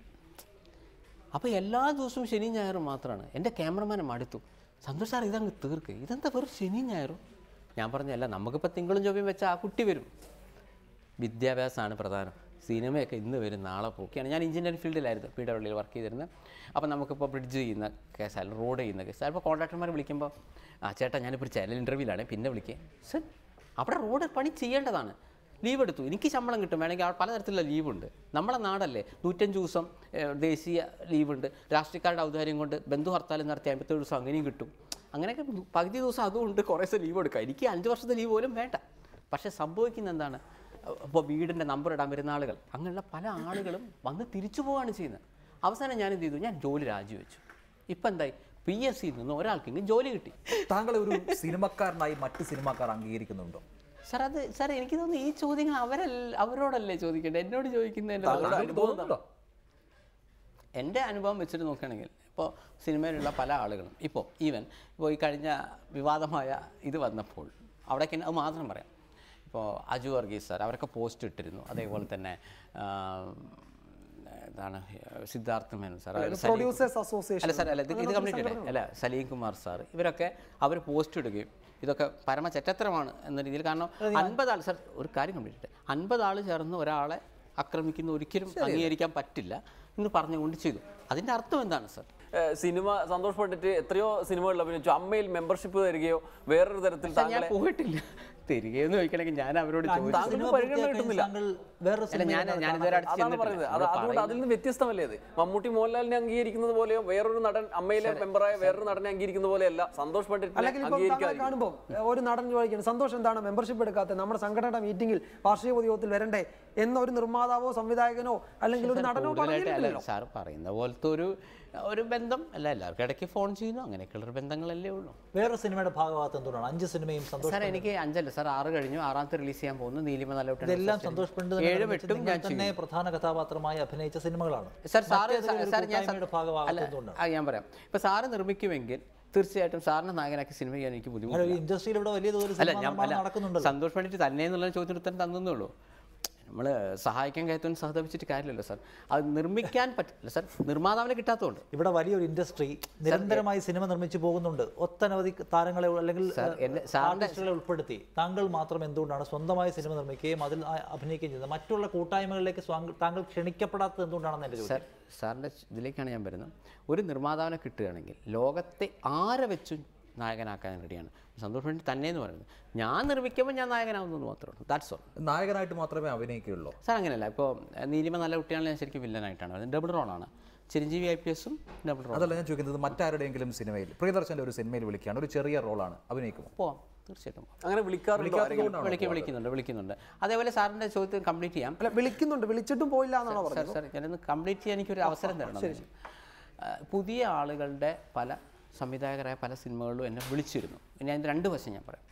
അപ്പോൾ എല്ലാ ദിവസവും ശനി ഞായർ മാത്രമാണ് എൻ്റെ ക്യാമറമാനെ മടുത്തു സന്തോഷ് സാർ ഇതങ്ങ് തീർക്ക് ഇതെന്താ വെറും ശനി ഞായറും ഞാൻ പറഞ്ഞല്ല നമുക്കിപ്പോൾ തിങ്കളും ചൊവ്വയും വെച്ചാൽ ആ കുട്ടി വരും വിദ്യാഭ്യാസമാണ് പ്രധാനം സിനിമയൊക്കെ ഇന്ന് വരും നാളെ പോക്കിയാണ് ഞാൻ എഞ്ചിനീയറിംഗ് ഫീൽഡിലായിരുന്നു പി ഡബ്ല്യൂയിൽ വർക്ക് ചെയ്തിരുന്നത് അപ്പോൾ നമുക്കിപ്പോൾ ബ്രിഡ്ജ് ചെയ്യുന്ന കേസായാലും റോഡ് ചെയ്യുന്ന കേസ് ചിലപ്പോൾ കോൺട്രാക്ടർമാർ വിളിക്കുമ്പോൾ ആ ചേട്ടാ ഞാനിപ്പോൾ ഒരു ചാനൽ ഇൻ്റർവ്യൂലാണ് പിന്നെ വിളിക്കുക സർ അവിടെ റോഡ് പണി ചെയ്യേണ്ടതാണ് ലീവ് എടുത്തു എനിക്ക് ശമ്പളം കിട്ടും വേണമെങ്കിൽ അവിടെ പലതരത്തിലുള്ള ലീവുണ്ട് നമ്മളെ നാടല്ലേ നൂറ്റഞ്ച് ദിവസം ദേശീയ ലീവുണ്ട് രാഷ്ട്രീയക്കാരുടെ ഔദാര്യം കൊണ്ട് ബന്ധു ഹർത്താലും നടത്തി അമ്പത്തേഴ് ദിവസം അങ്ങനെയും കിട്ടും അങ്ങനെയൊക്കെ പകുതി ദിവസം അതുകൊണ്ട് കുറേശ്ശെ ലീവ് എടുക്കാം എനിക്ക് അഞ്ച് വർഷത്തെ ലീവ് പോലും വേണ്ട പക്ഷേ സംഭവിക്കുന്ന എന്താണ് ഇപ്പോൾ വീടിൻ്റെ നമ്പർ ഇടാൻ വരുന്ന ആളുകൾ അങ്ങനെയുള്ള പല ആളുകളും വന്ന് തിരിച്ചു പോവുകയാണ് ചെയ്യുന്നത് അവസാനം ഞാൻ എന്ത് ചെയ്തു ഞാൻ ജോലി രാജിവെച്ചു ഇപ്പം എന്തായി പി എസ് സിയിൽ നിന്ന് ഒരാൾക്കെങ്കിലും ജോലി കിട്ടി താങ്കളെ ഒരു സിനിമക്കാരനായി മറ്റ് സിനിമാക്കാർ അംഗീകരിക്കുന്നുണ്ടോ സാർ അത് സാർ എനിക്ക് തോന്നുന്നു ഈ ചോദ്യങ്ങൾ അവരല്ല അവരോടല്ലേ ചോദിക്കേണ്ടത് എന്നോട് ചോദിക്കുന്നതിൻ്റെ എൻ്റെ അനുഭവം വെച്ചിട്ട് നോക്കുകയാണെങ്കിൽ ഇപ്പോൾ സിനിമയിലുള്ള പല ആളുകളും ഇപ്പോൾ ഈവൻ ഇപ്പോൾ ഈ കഴിഞ്ഞ വിവാദമായ ഇത് വന്നപ്പോൾ അവിടേക്ക് അത് മാത്രം പറയാം ഇപ്പോൾ അജു വർഗീസ് സാർ അവരൊക്കെ പോസ്റ്റ് ഇട്ടിരുന്നു അതേപോലെ തന്നെ എന്താണ് Siddhartha Menon sir producers association അല്ല സാർ അല്ല ഇത് ഇത് കംപ്ലീറ്റ് അല്ല സലീം കുമാർ സാർ ഇവരൊക്കെ അവർ പോസ്റ്റ് ഇടുകയും ഇതൊക്കെ പരമചറ്റത്രമാണ് എന്ന രീതിയിൽ കാരണം അൻപത് ആൾ സാർ ഒരു കാര്യം കംപ്ലീറ്റ് അൻപത് ആൾ ചേർന്ന് ഒരാളെ ആക്രമിക്കുന്ന ഒരിക്കലും അംഗീകരിക്കാൻ പറ്റില്ല എന്ന് പറഞ്ഞുകൊണ്ട് ചെയ്തു അതിൻ്റെ അർത്ഥം എന്താണ് സാർ സിനിമ സന്തോഷപ്പെട്ടിട്ട് എത്രയോ സിനിമകളിൽ അഭിനയിച്ചു അമ്മയിൽ മെമ്പർഷിപ്പ് തരികയോ വേറൊരു തരത്തിൽ പോയിട്ടില്ല തരികയോ എന്ന് ചോദിക്കണമെങ്കിൽ ഞാൻ അവരോട് അതിൽ നിന്ന് വ്യത്യസ്തമല്ലേ അത് മമ്മൂട്ടി മോഹൻലാലിനെ അംഗീകരിക്കുന്നത് പോലെയോ വേറൊരു നടൻ അമ്മയിലെ മെമ്പറായ വേറൊരു നടനെ അംഗീകരിക്കുന്ന പോലെയല്ല സന്തോഷ് പണ്ഡിറ്റ് കാണുമ്പോൾ ഒരു നടൻ ചോദിക്കുന്നത് സന്തോഷം എന്താണ് മെമ്പർഷിപ്പ് എടുക്കാത്ത നമ്മുടെ സംഘടനയുടെ മീറ്റിംഗിൽ വാർഷിക പൊതുയോഗത്തിൽ വരണ്ടേ എന്നൊരു നിർമ്മാതാവോ സംവിധായകനോ അല്ലെങ്കിൽ ഒരു നടനോ സാർ പറയുന്ന പോലത്തെ ഒരു ഒരു ബന്ധം അല്ല എല്ലാവർക്കും ഇടയ്ക്ക് ഫോൺ ചെയ്യുന്നു ഒരു ബന്ധങ്ങളല്ലേ ഉള്ളൂ വേറെ സിനിമയുടെ ഭാഗമാകത്ത് എന്തുകൊണ്ടാണ് അഞ്ച് സിനിമയും സന്തോഷം സാർ എനിക്ക് അഞ്ചല്ല സാർ ആറ് കഴിഞ്ഞു ആറാമത്തെ റിലീസ് ചെയ്യാൻ പോകുന്നു നീലിമ നല്ലോട്ട് ഇതെല്ലാം സന്തോഷ് പണ്ട് ഞാൻ തന്നെ പ്രധാന കഥാപാത്രമായി അഭിനയിച്ച സിനിമകളാണ് സാർ സാർ സാർ ഞാൻ ഞാൻ പറയാം ഇപ്പൊ സാറ് നിർമ്മിക്കുമെങ്കിൽ തീർച്ചയായിട്ടും സാറിന് നായകനാക്കി സിനിമ ചെയ്യാൻ എനിക്ക് ബുദ്ധിമുട്ടില്ല ഇൻഡസ്ട്രിയിൽ ഇവിടെ വലിയ തോതിൽ സന്തോഷ് പണ്ഡിറ്റ് തന്നെ എന്നുള്ള ചോദ്യത്തിന് തന്നെ തന്നേ ഉള്ളൂ നമ്മൾ സഹായിക്കാൻ കയറ്റവും സഹതപിച്ചിട്ട് കാര്യമില്ലല്ലോ സാർ അത് നിർമ്മിക്കാൻ പറ്റില്ല സാർ നിർമ്മാതാവിനെ കിട്ടാത്തതുകൊണ്ട് ഇവിടെ വലിയൊരു ഇൻഡസ്ട്രി നിരന്തരമായി സിനിമ നിർമ്മിച്ചു പോകുന്നുണ്ട് ഒത്തനവധി താരങ്ങളെ അല്ലെങ്കിൽ ആർട്ടിസ്റ്റുകളെ ഉൾപ്പെടുത്തി താങ്കൾ മാത്രം എന്തുകൊണ്ടാണ് സ്വന്തമായി സിനിമ നിർമ്മിക്കുകയും അതിൽ അഭിനയിക്കുകയും ചെയ്യുന്നത് മറ്റുള്ള കൂട്ടായ്മകളിലേക്ക് താങ്കൾ ക്ഷണിക്കപ്പെടാത്തത് എന്തുകൊണ്ടാണെന്ന് എൻ്റെ സാർ സാറിൻ്റെ ഇതിലേക്കാണ് ഞാൻ വരുന്നത് ഒരു നിർമ്മാതാവിനെ കിട്ടുകയാണെങ്കിൽ ലോകത്തെ ആരെ വെച്ചും നായകനാക്കാൻ റെഡിയാണ് സന്തോഷ് പണ്ഡിറ്റ് തന്നെ എന്ന് പറയുന്നത് ഞാൻ നിർമ്മിക്കുമ്പോൾ ഞാൻ നായകനാവുന്നത് മാത്രമേ ഉള്ളൂ ദാറ്റ്സ് ഓൾ നായകനായിട്ട് മാത്രമേ അഭിനയിക്കുള്ളൂ സാർ അങ്ങനെയല്ല ഇപ്പോൾ നീലിമ നല്ല കുട്ടിയാണ് ഞാൻ ശരിക്കും വില്ലനായിട്ടാണ് പറയുന്നത് ഡബിൾ റോളാണ് ചിരഞ്ജീവി ഐ പി എസും ഡബിൾ റോൾ അതല്ല ഞാൻ ചോദിക്കുന്നത് മറ്റാരുടെയെങ്കിലും സിനിമയിൽ പ്രിയദർശൻ്റെ ഒരു സിനിമയിൽ വിളിക്കുകയാണ് ഒരു ചെറിയ റോളാണ് അഭിനയിക്കുമോ പോവാം തീർച്ചയായിട്ടും അങ്ങനെ വിളിക്കാറുണ്ട് വിളിക്കുന്നുണ്ട് വിളിക്കുന്നുണ്ട് അതേപോലെ സാറിന്റെ ചോദ്യത്തിന് കംപ്ലീറ്റ് ചെയ്യാം അല്ല വിളിക്കുന്നുണ്ട് വിളിച്ചിട്ടും പോയില്ല പറയുന്നത് സാർ സാർ ഞാനൊന്ന് കംപ്ലീറ്റ് ചെയ്യാൻ എനിക്കൊരു അവസരം തരണം പുതിയ ആളുകളുടെ പല സംവിധായകരായ പല സിനിമകളിലും എന്നെ വിളിച്ചിരുന്നു ഇനി അതിൻ്റെ രണ്ട് വശം ഞാൻ പറയാം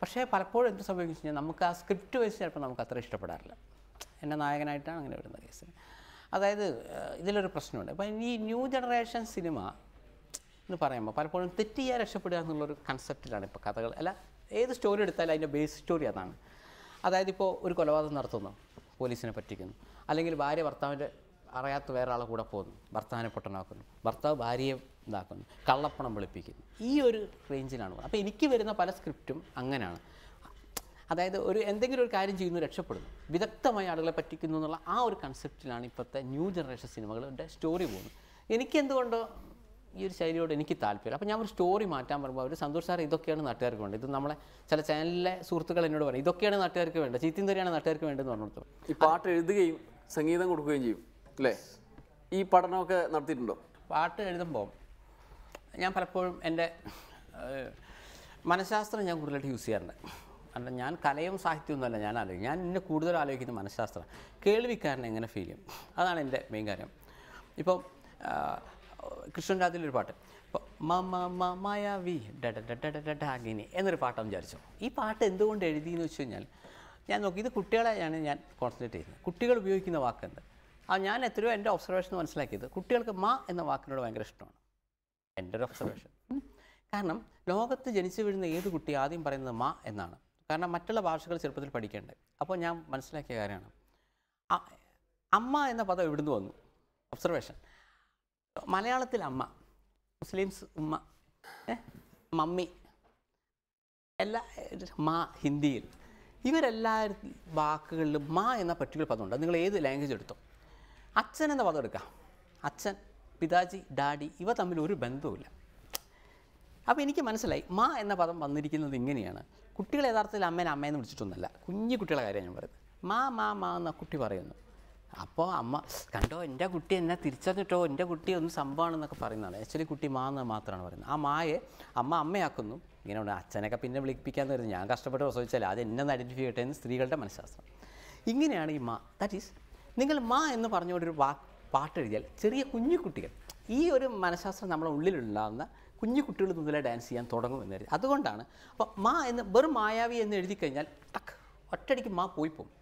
പക്ഷേ പലപ്പോഴും എന്ത് സംഭവിക്കുന്നു വെച്ചാൽ നമുക്ക് ആ സ്ക്രിപ്റ്റ് വെച്ച് ചിലപ്പോൾ നമുക്ക് അത്ര ഇഷ്ടപ്പെടാറില്ല എന്നെ നായകനായിട്ടാണ് അങ്ങനെ വരുന്ന കേസ് അതായത് ഇതിലൊരു പ്രശ്നമുണ്ട് അപ്പം ഈ ന്യൂ ജനറേഷൻ സിനിമ എന്ന് പറയുമ്പോൾ പലപ്പോഴും തെറ്റിയാൽ രക്ഷപ്പെടുക എന്നുള്ളൊരു കൺസെപ്റ്റിലാണ് ഇപ്പോൾ കഥകൾ അല്ല ഏത് സ്റ്റോറി എടുത്താലും അതിൻ്റെ ബേസ് സ്റ്റോറി അതാണ് അതായത് ഇപ്പോൾ ഒരു കൊലപാതകം നടത്തുന്നു പോലീസിനെ പറ്റിക്കുന്നു അല്ലെങ്കിൽ ഭാര്യ ഭർത്താവിൻ്റെ അറിയാത്ത വേറെ ആളെ കൂടെ പോകുന്നു ഭർത്താവിനെ പൊട്ടനാക്കുന്നു ഭർത്താവ് ഭാര്യയെ ഇതാക്കുന്നു കള്ളപ്പണം വെളുപ്പിക്കുന്നു ഈ ഒരു റേഞ്ചിലാണ് അപ്പോൾ എനിക്ക് വരുന്ന പല സ്ക്രിപ്റ്റും അങ്ങനെയാണ് അതായത് ഒരു എന്തെങ്കിലും ഒരു കാര്യം ചെയ്യുന്നു രക്ഷപ്പെടുന്നു വിദഗ്ധമായ ആളുകളെ പറ്റിക്കുന്നു എന്നുള്ള ആ ഒരു കൺസെപ്റ്റിലാണ് ഇപ്പോഴത്തെ ന്യൂ ജനറേഷൻ സിനിമകളുടെ സ്റ്റോറി പോകുന്നത് എനിക്ക് എന്തുകൊണ്ടോ ഈ ഒരു ശൈലിയോട് എനിക്ക് താല്പര്യം അപ്പോൾ ഞാൻ ഒരു സ്റ്റോറി മാറ്റാൻ പറയുമ്പോൾ അവർ സന്തോഷ് സാർ ഇതൊക്കെയാണ് നാട്ടുകാർക്ക് വേണ്ടത് ഇത് നമ്മളെ ചില ചാനലിലെ സുഹൃത്തുക്കൾ എന്നോട് പറയും ഇതൊക്കെയാണ് നാട്ടുകാർക്ക് വേണ്ടത് ചീത്തയും തരെയാണ് നാട്ടുകാർക്ക് വേണ്ടതെന്ന് പറഞ്ഞിടത്തു ഈ പാട്ട് എഴുതുകയും സംഗീതം കൊടുക്കുകയും ചെയ്യും അല്ലേ ഈ പഠനമൊക്കെ നടത്തിയിട്ടുണ്ടോ പാട്ട് എഴുതുമ്പോൾ ഞാൻ പലപ്പോഴും എൻ്റെ മനഃശാസ്ത്രം ഞാൻ കൂടുതലായിട്ട് യൂസ് ചെയ്യാറുണ്ട് അല്ല ഞാൻ കലയും സാഹിത്യവും സാഹിത്യമൊന്നുമല്ല ഞാൻ ആലോചിക്കും ഞാൻ എന്നെ കൂടുതൽ ആലോചിക്കുന്ന മനഃശാസ്ത്രം കേൾവിക്കാരനെ എങ്ങനെ ഫീൽ ചെയ്യും അതാണ് എൻ്റെ മെയിൻ കാര്യം ഇപ്പം കൃഷ്ണൻ പാട്ട് ഇപ്പോൾ എന്നൊരു പാട്ടാണ് വിചാരിച്ചു ഈ പാട്ട് എന്തുകൊണ്ട് എഴുതിയെന്ന് വെച്ച് കഴിഞ്ഞാൽ ഞാൻ നോക്കി ഇത് കുട്ടികളെയാണ് ഞാൻ കോൺസെൻട്രേറ്റ് ചെയ്യുന്നത് കുട്ടികൾ ഉപയോഗിക്കുന്ന വാക്കുണ്ട് ആ ഞാൻ എത്രയോ എൻ്റെ ഒബ്സർവേഷൻ മനസ്സിലാക്കിയത് കുട്ടികൾക്ക് മാ എന്ന വാക്കിനോട് ഭയങ്കര ഇഷ്ടമാണ് എൻ്റെ ഒരു ഒബ്സർവേഷൻ കാരണം ലോകത്ത് ജനിച്ചു വീഴുന്ന ഏത് കുട്ടി ആദ്യം പറയുന്നത് മാ എന്നാണ് കാരണം മറ്റുള്ള ഭാഷകൾ ചെറുപ്പത്തിൽ പഠിക്കേണ്ടത് അപ്പോൾ ഞാൻ മനസ്സിലാക്കിയ കാര്യമാണ് അമ്മ എന്ന പദം എവിടുന്ന് വന്നു ഒബ്സർവേഷൻ മലയാളത്തിൽ അമ്മ മുസ്ലിംസ് ഉമ്മ മമ്മി എല്ലാ മാ ഹിന്ദിയിൽ ഇവരെല്ലാ വാക്കുകളിലും മാ എന്ന പർട്ടിക്കുലർ പദമുണ്ട് നിങ്ങൾ ഏത് ലാംഗ്വേജ് എടുത്തോ അച്ഛൻ എന്ന പദം എടുക്കാം അച്ഛൻ പിതാജി ഡാഡി ഇവ തമ്മിൽ ഒരു ബന്ധവുമില്ല അപ്പോൾ എനിക്ക് മനസ്സിലായി മാ എന്ന പദം വന്നിരിക്കുന്നത് ഇങ്ങനെയാണ് കുട്ടികൾ യഥാർത്ഥത്തിൽ അമ്മേനെ അമ്മയെന്ന് വിളിച്ചിട്ടൊന്നുമല്ല കുഞ്ഞു കുട്ടികളെ കാര്യം ഞാൻ പറയുന്നത് മാ മാ മാ എന്ന കുട്ടി പറയുന്നു അപ്പോൾ അമ്മ കണ്ടോ എൻ്റെ കുട്ടി എന്നെ തിരിച്ചറിഞ്ഞിട്ടോ എൻ്റെ കുട്ടി ഒന്ന് എന്നൊക്കെ പറയുന്നതാണ് ആക്ച്വലി കുട്ടി മാ എന്ന് മാത്രമാണ് പറയുന്നത് ആ മായെ അമ്മ അമ്മയാക്കുന്നു ഇങ്ങനെ ഉണ്ട് അച്ഛനൊക്കെ പിന്നെ വിളിപ്പിക്കാമെന്ന് കരുതുന്നു ഞാൻ കഷ്ടപ്പെട്ട് പ്രസവിച്ചാൽ അത് എന്നെ ഐഡൻറ്റിഫൈ ചെയ്യട്ടെ എന്ന് സ്ത്രീകളുടെ മനഃശാസ്ത്രം ഇങ്ങനെയാണ് ഈ മാ ദാറ്റ് ഈസ് നിങ്ങൾ മാ എന്ന് പറഞ്ഞുകൊണ്ടൊരു വാക്ക് പാട്ടെഴുതിയാൽ ചെറിയ കുഞ്ഞു കുട്ടികൾ ഈ ഒരു മനഃശാസ്ത്രം നമ്മളെ ഉള്ളിലുണ്ടാകുന്ന കുഞ്ഞു കുട്ടികൾ മുതലേ ഡാൻസ് ചെയ്യാൻ തുടങ്ങും എന്ന് കരുതി അതുകൊണ്ടാണ് അപ്പോൾ മാ എന്ന് വെറും മായാവി എന്ന് എഴുതി കഴിഞ്ഞാൽ ടക്ക് ഒറ്റടിക്ക് മാ പോയി പോകും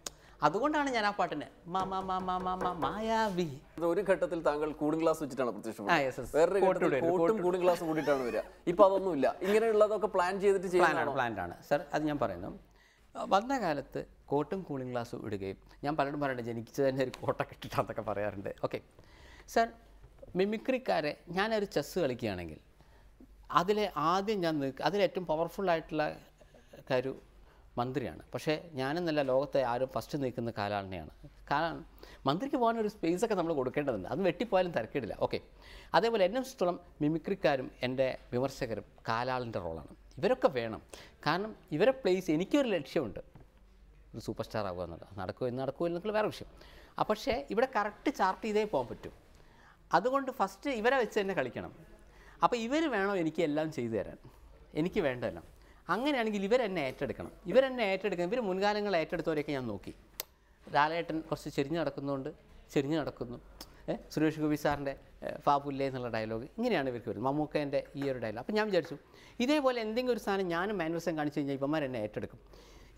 അതുകൊണ്ടാണ് ഞാൻ ആ പാട്ടിനെ മാ മാ മാ മാ മാ മാ മായാവി ഒരു ഘട്ടത്തിൽ താങ്കൾ കൂടും ഗ്ലാസ് വെച്ചിട്ടാണ് പ്രത്യക്ഷപ്പെട്ടത് വേറൊരു ഘട്ടത്തിൽ കോട്ടും കൂളിംഗ് ഗ്ലാസ് കൂടിയിട്ടാണ് വരിക ഇപ്പം അതൊന്നുമില്ല ഇങ്ങനെയുള്ളതൊക്കെ പ്ലാൻ ചെയ്തിട്ട് ചെയ്യാനാണ് പ്ലാൻ ആണ് സർ അത് ഞാൻ പറയുന്നു വന്ന കാലത്ത് കോട്ടും കൂളിംഗ് ഗ്ലാസ്സും ഇടുകയും ഞാൻ പലരും പറയട്ടെ ജനിച്ചു തന്നെ ഒരു കോട്ടൊക്കെ ഇട്ടിട്ടാന്നൊക്കെ പറയാറുണ്ട് ഓക്കെ സർ മിമിക്രിക്കാരെ ഞാനൊരു ചെസ്സ് കളിക്കുകയാണെങ്കിൽ അതിലെ ആദ്യം ഞാൻ നിൽക്കുക അതിലേറ്റവും പവർഫുള്ളായിട്ടുള്ള കാര്യം മന്ത്രിയാണ് പക്ഷേ ഞാനെന്നല്ല ലോകത്തെ ആരും ഫസ്റ്റ് നിൽക്കുന്ന കാലാളിനെയാണ് കാരണം മന്ത്രിക്ക് പോകാൻ ഒരു സ്പേസൊക്കെ നമ്മൾ കൊടുക്കേണ്ടതുണ്ട് അത് വെട്ടിപ്പോയാലും തിരക്കിടില്ല ഓക്കെ അതേപോലെ എന്നെ സ്ഥലം മിമിക്രിക്കാരും എൻ്റെ വിമർശകരും കാലാളിൻ്റെ റോളാണ് ഇവരൊക്കെ വേണം കാരണം ഇവരെ പ്ലേസ് എനിക്കൊരു ലക്ഷ്യമുണ്ട് ഒരു സൂപ്പർ സ്റ്റാർ ആവുക എന്നുള്ളത് നടക്കുമോ എന്ന് നടക്കുമോ എന്നൊക്കെ വേറെ വിഷയം ആ പക്ഷേ ഇവിടെ കറക്റ്റ് ചാർട്ട് ചെയ്തേ പോകാൻ പറ്റും അതുകൊണ്ട് ഫസ്റ്റ് ഇവരെ വെച്ച് തന്നെ കളിക്കണം അപ്പോൾ ഇവർ വേണോ എനിക്ക് എല്ലാം ചെയ്തു തരാൻ എനിക്ക് വേണ്ടതെല്ലാം അങ്ങനെയാണെങ്കിൽ ഇവരെന്നെ ഏറ്റെടുക്കണം ഇവരെന്നെ ഏറ്റെടുക്കണം ഇവർ മുൻകാലങ്ങൾ ഏറ്റെടുത്തവരെയൊക്കെ ഞാൻ നോക്കി ലാലേട്ടൻ കുറച്ച് ചെരിഞ്ഞ് നടക്കുന്നതുകൊണ്ട് ചെരിഞ്ഞ് നടക്കുന്നു സുരേഷ് ഗോപി സാറിൻ്റെ ഫാബുല്ലേ എന്നുള്ള ഡയലോഗ് ഇങ്ങനെയാണ് ഇവർക്ക് വരുന്നത് മമ്മൂക്കേൻ്റെ ഈ ഒരു ഡയലോഗ് അപ്പോൾ ഞാൻ വിചാരിച്ചു ഇതേപോലെ എന്തെങ്കിലും ഒരു സാധനം ഞാനും മാനുവസം കാണിച്ചു കഴിഞ്ഞാൽ ഇവന്മാർ ഏറ്റെടുക്കും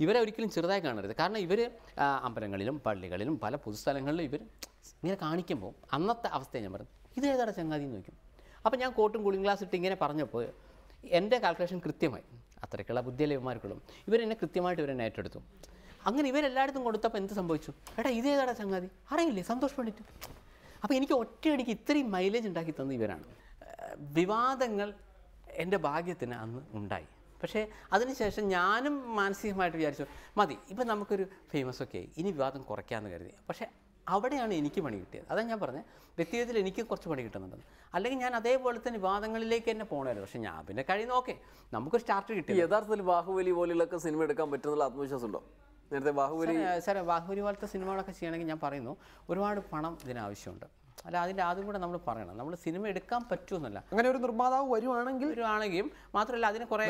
ഇവരെ ഒരിക്കലും ചെറുതായി കാണരുത് കാരണം ഇവർ അമ്പലങ്ങളിലും പള്ളികളിലും പല പൊതുസ്ഥലങ്ങളിലും ഇവർ ഇങ്ങനെ കാണിക്കുമ്പോൾ അന്നത്തെ അവസ്ഥയെ ഞാൻ പറഞ്ഞു ഇത് ഏതാണ് ചങ്ങാതി എന്ന് നോക്കും അപ്പോൾ ഞാൻ കോട്ടും കൂളിംഗ് ഗ്ലാസ് ഇട്ട് ഇങ്ങനെ പറഞ്ഞപ്പോൾ എൻ്റെ കാൽക്കുലേഷൻ കൃത്യമായി അത്രയ്ക്കുള്ള ബുദ്ധിയല്ലേ ഇവന്മാർക്കുള്ളൂ ഇവരെന്നെ കൃത്യമായിട്ട് ഇവരെന്നെ ഏറ്റെടുത്തു അങ്ങനെ ഇവരെല്ലായിടത്തും കൊടുത്തപ്പോൾ എന്ത് സംഭവിച്ചു എടാ ഇതേതാടാ ചങ്ങാതി അറിയില്ലേ സന്തോഷം പണ്ഡിറ്റ് അപ്പോൾ എനിക്ക് ഒറ്റയടിക്ക് ഇത്രയും മൈലേജ് ഉണ്ടാക്കി തന്ന ഇവരാണ് വിവാദങ്ങൾ എൻ്റെ ഭാഗ്യത്തിന് അന്ന് ഉണ്ടായി പക്ഷേ അതിനുശേഷം ഞാനും മാനസികമായിട്ട് വിചാരിച്ചു മതി ഇപ്പം നമുക്കൊരു ഫേമസ് ഒക്കെ ഇനി വിവാദം കുറയ്ക്കാമെന്ന് കരുതി പക്ഷേ അവിടെയാണ് എനിക്ക് പണി കിട്ടിയത് അതാണ് ഞാൻ പറഞ്ഞത് വ്യക്തിഗതത്തിൽ എനിക്ക് കുറച്ച് പണി കിട്ടുന്നുണ്ടെന്ന് അല്ലെങ്കിൽ ഞാൻ അതേപോലെ തന്നെ വാദങ്ങളിലേക്ക് തന്നെ പോകണമല്ലോ പക്ഷേ ഞാൻ പിന്നെ കഴിയുന്ന ഓക്കെ നമുക്ക് സ്റ്റാർട്ട് കിട്ടി യഥാർത്ഥത്തിൽ ബാഹുബലി പോലെയുള്ളൊക്കെ സിനിമ എടുക്കാൻ പറ്റുന്നുള്ള ആത്മവിശ്വാസം ഉണ്ടോ നേരത്തെ ബാഹുബലി സാറേ ബാഹുബലി പോലത്തെ സിനിമകളൊക്കെ ചെയ്യണമെങ്കിൽ ഞാൻ പറയുന്നു ഒരുപാട് പണം ഇതിനാവശ്യമുണ്ട് അല്ല അതിൻ്റെ ആദ്യം കൂടെ നമ്മൾ പറയണം നമ്മൾ സിനിമ എടുക്കാൻ പറ്റുമെന്നല്ല അങ്ങനെ ഒരു നിർമ്മാതാവ് വരുവാണെങ്കിൽ വരുവാണെങ്കിൽ മാത്രമല്ല അതിന് കുറേ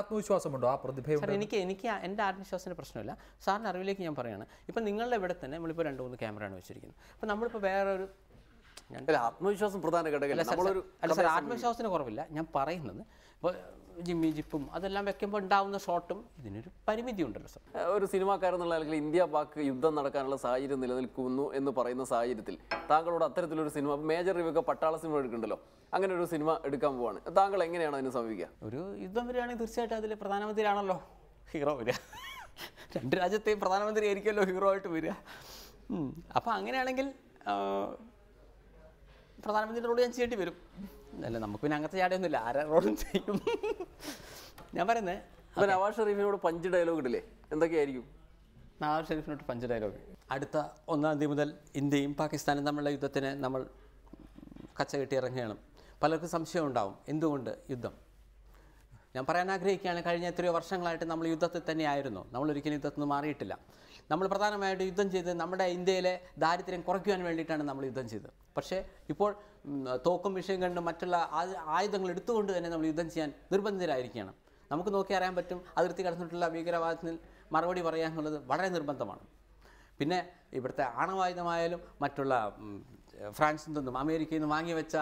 ആത്മവിശ്വാസമുണ്ടോ ആ പ്രതിഭ എനിക്ക് എനിക്ക് എൻ്റെ ആത്മവിശ്വാസത്തിന് പ്രശ്നമില്ല സാറിൻ്റെ അറിവിലേക്ക് ഞാൻ പറയുകയാണ് ഇപ്പം നിങ്ങളുടെ ഇവിടെ തന്നെ നമ്മളിപ്പോൾ രണ്ട് മൂന്ന് ക്യാമറയാണ് വെച്ചിരിക്കുന്നത് അപ്പോൾ നമ്മളിപ്പോൾ വേറെ ഒരു ആത്മവിശ്വാസം പ്രധാന ഘടകമല്ല ആത്മവിശ്വാസത്തിന് കുറവില്ല ഞാൻ പറയുന്നത് ജിമ്മി ജിപ്പും അതെല്ലാം വെക്കുമ്പോൾ ഉണ്ടാവുന്ന ഷോട്ടും ഇതിനൊരു പരിമിതി ഉണ്ടല്ലോ സാർ ഒരു സിനിമാക്കാരെന്നുള്ള അല്ലെങ്കിൽ ഇന്ത്യ പാക് യുദ്ധം നടക്കാനുള്ള സാഹചര്യം നിലനിൽക്കുന്നു എന്ന് പറയുന്ന സാഹചര്യത്തിൽ താങ്കളോട് അത്തരത്തിലൊരു സിനിമ മേജർ റിവ്യൊക്കെ പട്ടാള സിനിമ എടുക്കണ്ടല്ലോ അങ്ങനെ ഒരു സിനിമ എടുക്കാൻ പോവാണ് താങ്കൾ എങ്ങനെയാണ് അതിനെ സമീപിക്കുക ഒരു യുദ്ധം വരികയാണെങ്കിൽ തീർച്ചയായിട്ടും അതിൽ പ്രധാനമന്ത്രിയാണല്ലോ ഹീറോ വരിക രണ്ട് രാജ്യത്തെയും പ്രധാനമന്ത്രി ആയിരിക്കുമല്ലോ ഹീറോ ആയിട്ട് വരിക അപ്പോൾ അങ്ങനെയാണെങ്കിൽ പ്രധാനമന്ത്രി റോഡ് ഞാൻ ചെയ്യേണ്ടി വരും അല്ല നമുക്ക് പിന്നെ അങ്ങനത്തെ ചാടിയൊന്നുമില്ല ആരാ റോഡും ചെയ്യും ഞാൻ പറയുന്നത് നവാസ് ഷെറീഫിനോട് പഞ്ച് ഡയലോഗ് ഇടില്ലേ എന്തൊക്കെയായിരിക്കും നവാസ് ഷെറീഫിനോട് പഞ്ച് ഡയലോഗ് അടുത്ത ഒന്നാം തീയതി മുതൽ ഇന്ത്യയും പാകിസ്ഥാനും തമ്മിലുള്ള യുദ്ധത്തിന് നമ്മൾ കച്ച കെട്ടി ഇറങ്ങുകയാണ് പലർക്കും സംശയം ഉണ്ടാവും എന്തുകൊണ്ട് യുദ്ധം ഞാൻ പറയാൻ ആഗ്രഹിക്കുകയാണ് കഴിഞ്ഞ എത്രയോ വർഷങ്ങളായിട്ട് നമ്മൾ യുദ്ധത്തിൽ തന്നെയായിരുന്നു നമ്മൾ ഒരിക്കലും യുദ്ധത്തിൽ നിന്ന് മാറിയിട്ടില്ല നമ്മൾ പ്രധാനമായിട്ട് യുദ്ധം ചെയ്ത് നമ്മുടെ ഇന്ത്യയിലെ ദാരിദ്ര്യം കുറയ്ക്കുവാൻ വേണ്ടിയിട്ടാണ് നമ്മൾ യുദ്ധം ചെയ്തത് പക്ഷേ ഇപ്പോൾ തോക്കും വിഷയം കണ്ട് മറ്റുള്ള ആയുധങ്ങൾ എടുത്തുകൊണ്ട് തന്നെ നമ്മൾ യുദ്ധം ചെയ്യാൻ നിർബന്ധിതരായിരിക്കുകയാണ് നമുക്ക് നോക്കി അറിയാൻ പറ്റും അതിർത്തി കടന്നിട്ടുള്ള ഭീകരവാദത്തിന് മറുപടി പറയുക എന്നുള്ളത് വളരെ നിർബന്ധമാണ് പിന്നെ ഇവിടുത്തെ ആണവായുധമായാലും മറ്റുള്ള ഫ്രാൻസിൽ നിന്നും അമേരിക്കയിൽ നിന്നും വാങ്ങി വെച്ച